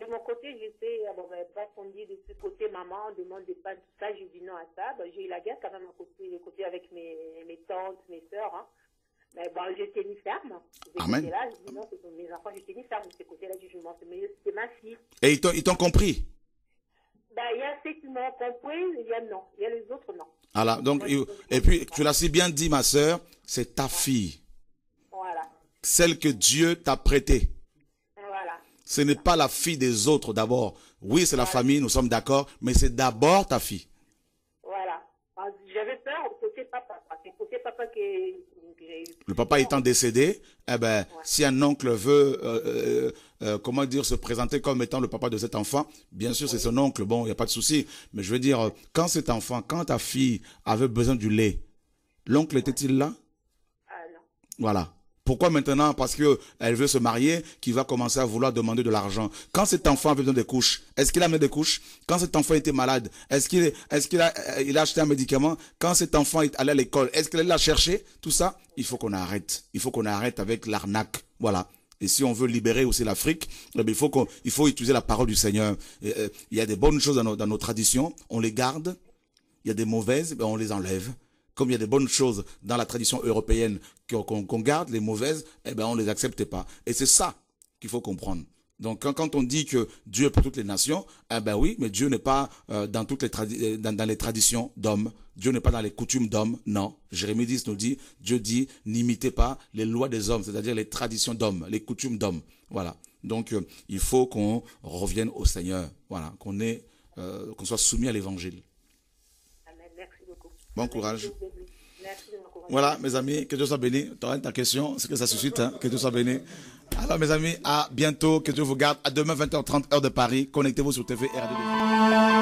de mon côté, sais, euh, bon, va ben, pas dit de ce côté, maman, on demande pas ça, je dis non à ça. j'ai eu la guerre quand même à côté, côté avec mes, mes tantes, mes sœurs. Hein. Mais ben, bon, je tennis ferme. Amen. Là, je dis non, c'est mes enfants, je ni ferme de ce côté-là du jugement. C'est ma fille. Et ils t'ont compris ben, il y a ceux qui m'ont compris, il y a non. Il y a les autres, non. Voilà, donc, et puis, tu l'as si bien dit, ma soeur, c'est ta fille. Voilà. Celle que Dieu t'a prêtée. Voilà. Ce n'est pas la fille des autres d'abord. Oui, c'est la famille, nous sommes d'accord, mais c'est d'abord ta fille. Voilà. Ah, j'avais peur au côté papa. C'est côté papa que le papa étant décédé, eh ben, si un oncle veut, euh, euh, euh, comment dire, se présenter comme étant le papa de cet enfant, bien sûr, c'est son oncle, bon, il n'y a pas de souci. Mais je veux dire, quand cet enfant, quand ta fille avait besoin du lait, l'oncle était-il là? Ah, non. Voilà. Pourquoi maintenant Parce que elle veut se marier, qu'il va commencer à vouloir demander de l'argent. Quand cet enfant avait besoin des couches, est-ce qu'il a amené des couches Quand cet enfant était malade, est-ce qu'il est qu'il a, euh, il a acheté un médicament Quand cet enfant est allé à l'école, est-ce qu'il l'a cherché Tout ça, il faut qu'on arrête. Il faut qu'on arrête avec l'arnaque. Voilà. Et si on veut libérer aussi l'Afrique, eh il faut il faut utiliser la parole du Seigneur. Euh, il y a des bonnes choses dans nos, traditions, on les garde. Il y a des mauvaises, eh on les enlève comme il y a des bonnes choses dans la tradition européenne qu'on garde, les mauvaises, eh ben, on les accepte pas. Et c'est ça qu'il faut comprendre. Donc quand, on dit que Dieu est pour toutes les nations, eh ben oui, mais Dieu n'est pas euh, dans toutes les euh, dans, dans, les traditions d'hommes. Dieu n'est pas dans les coutumes d'hommes. Non, Jérémie 10 nous dit, Dieu dit, n'imitez pas les lois des hommes, c'est-à-dire les traditions d'hommes, les coutumes d'hommes. Voilà. Donc euh, il faut qu'on revienne au Seigneur. Voilà, qu'on qu'on soit soumis à l'Évangile. Bon courage. Voilà, mes amis, que Dieu soit béni. as ta question, ce que ça suscite, hein. que Dieu soit béni. Alors, mes amis, à bientôt. Que Dieu vous garde. À demain, 20h30, heure de Paris. Connectez-vous sur TV RDB.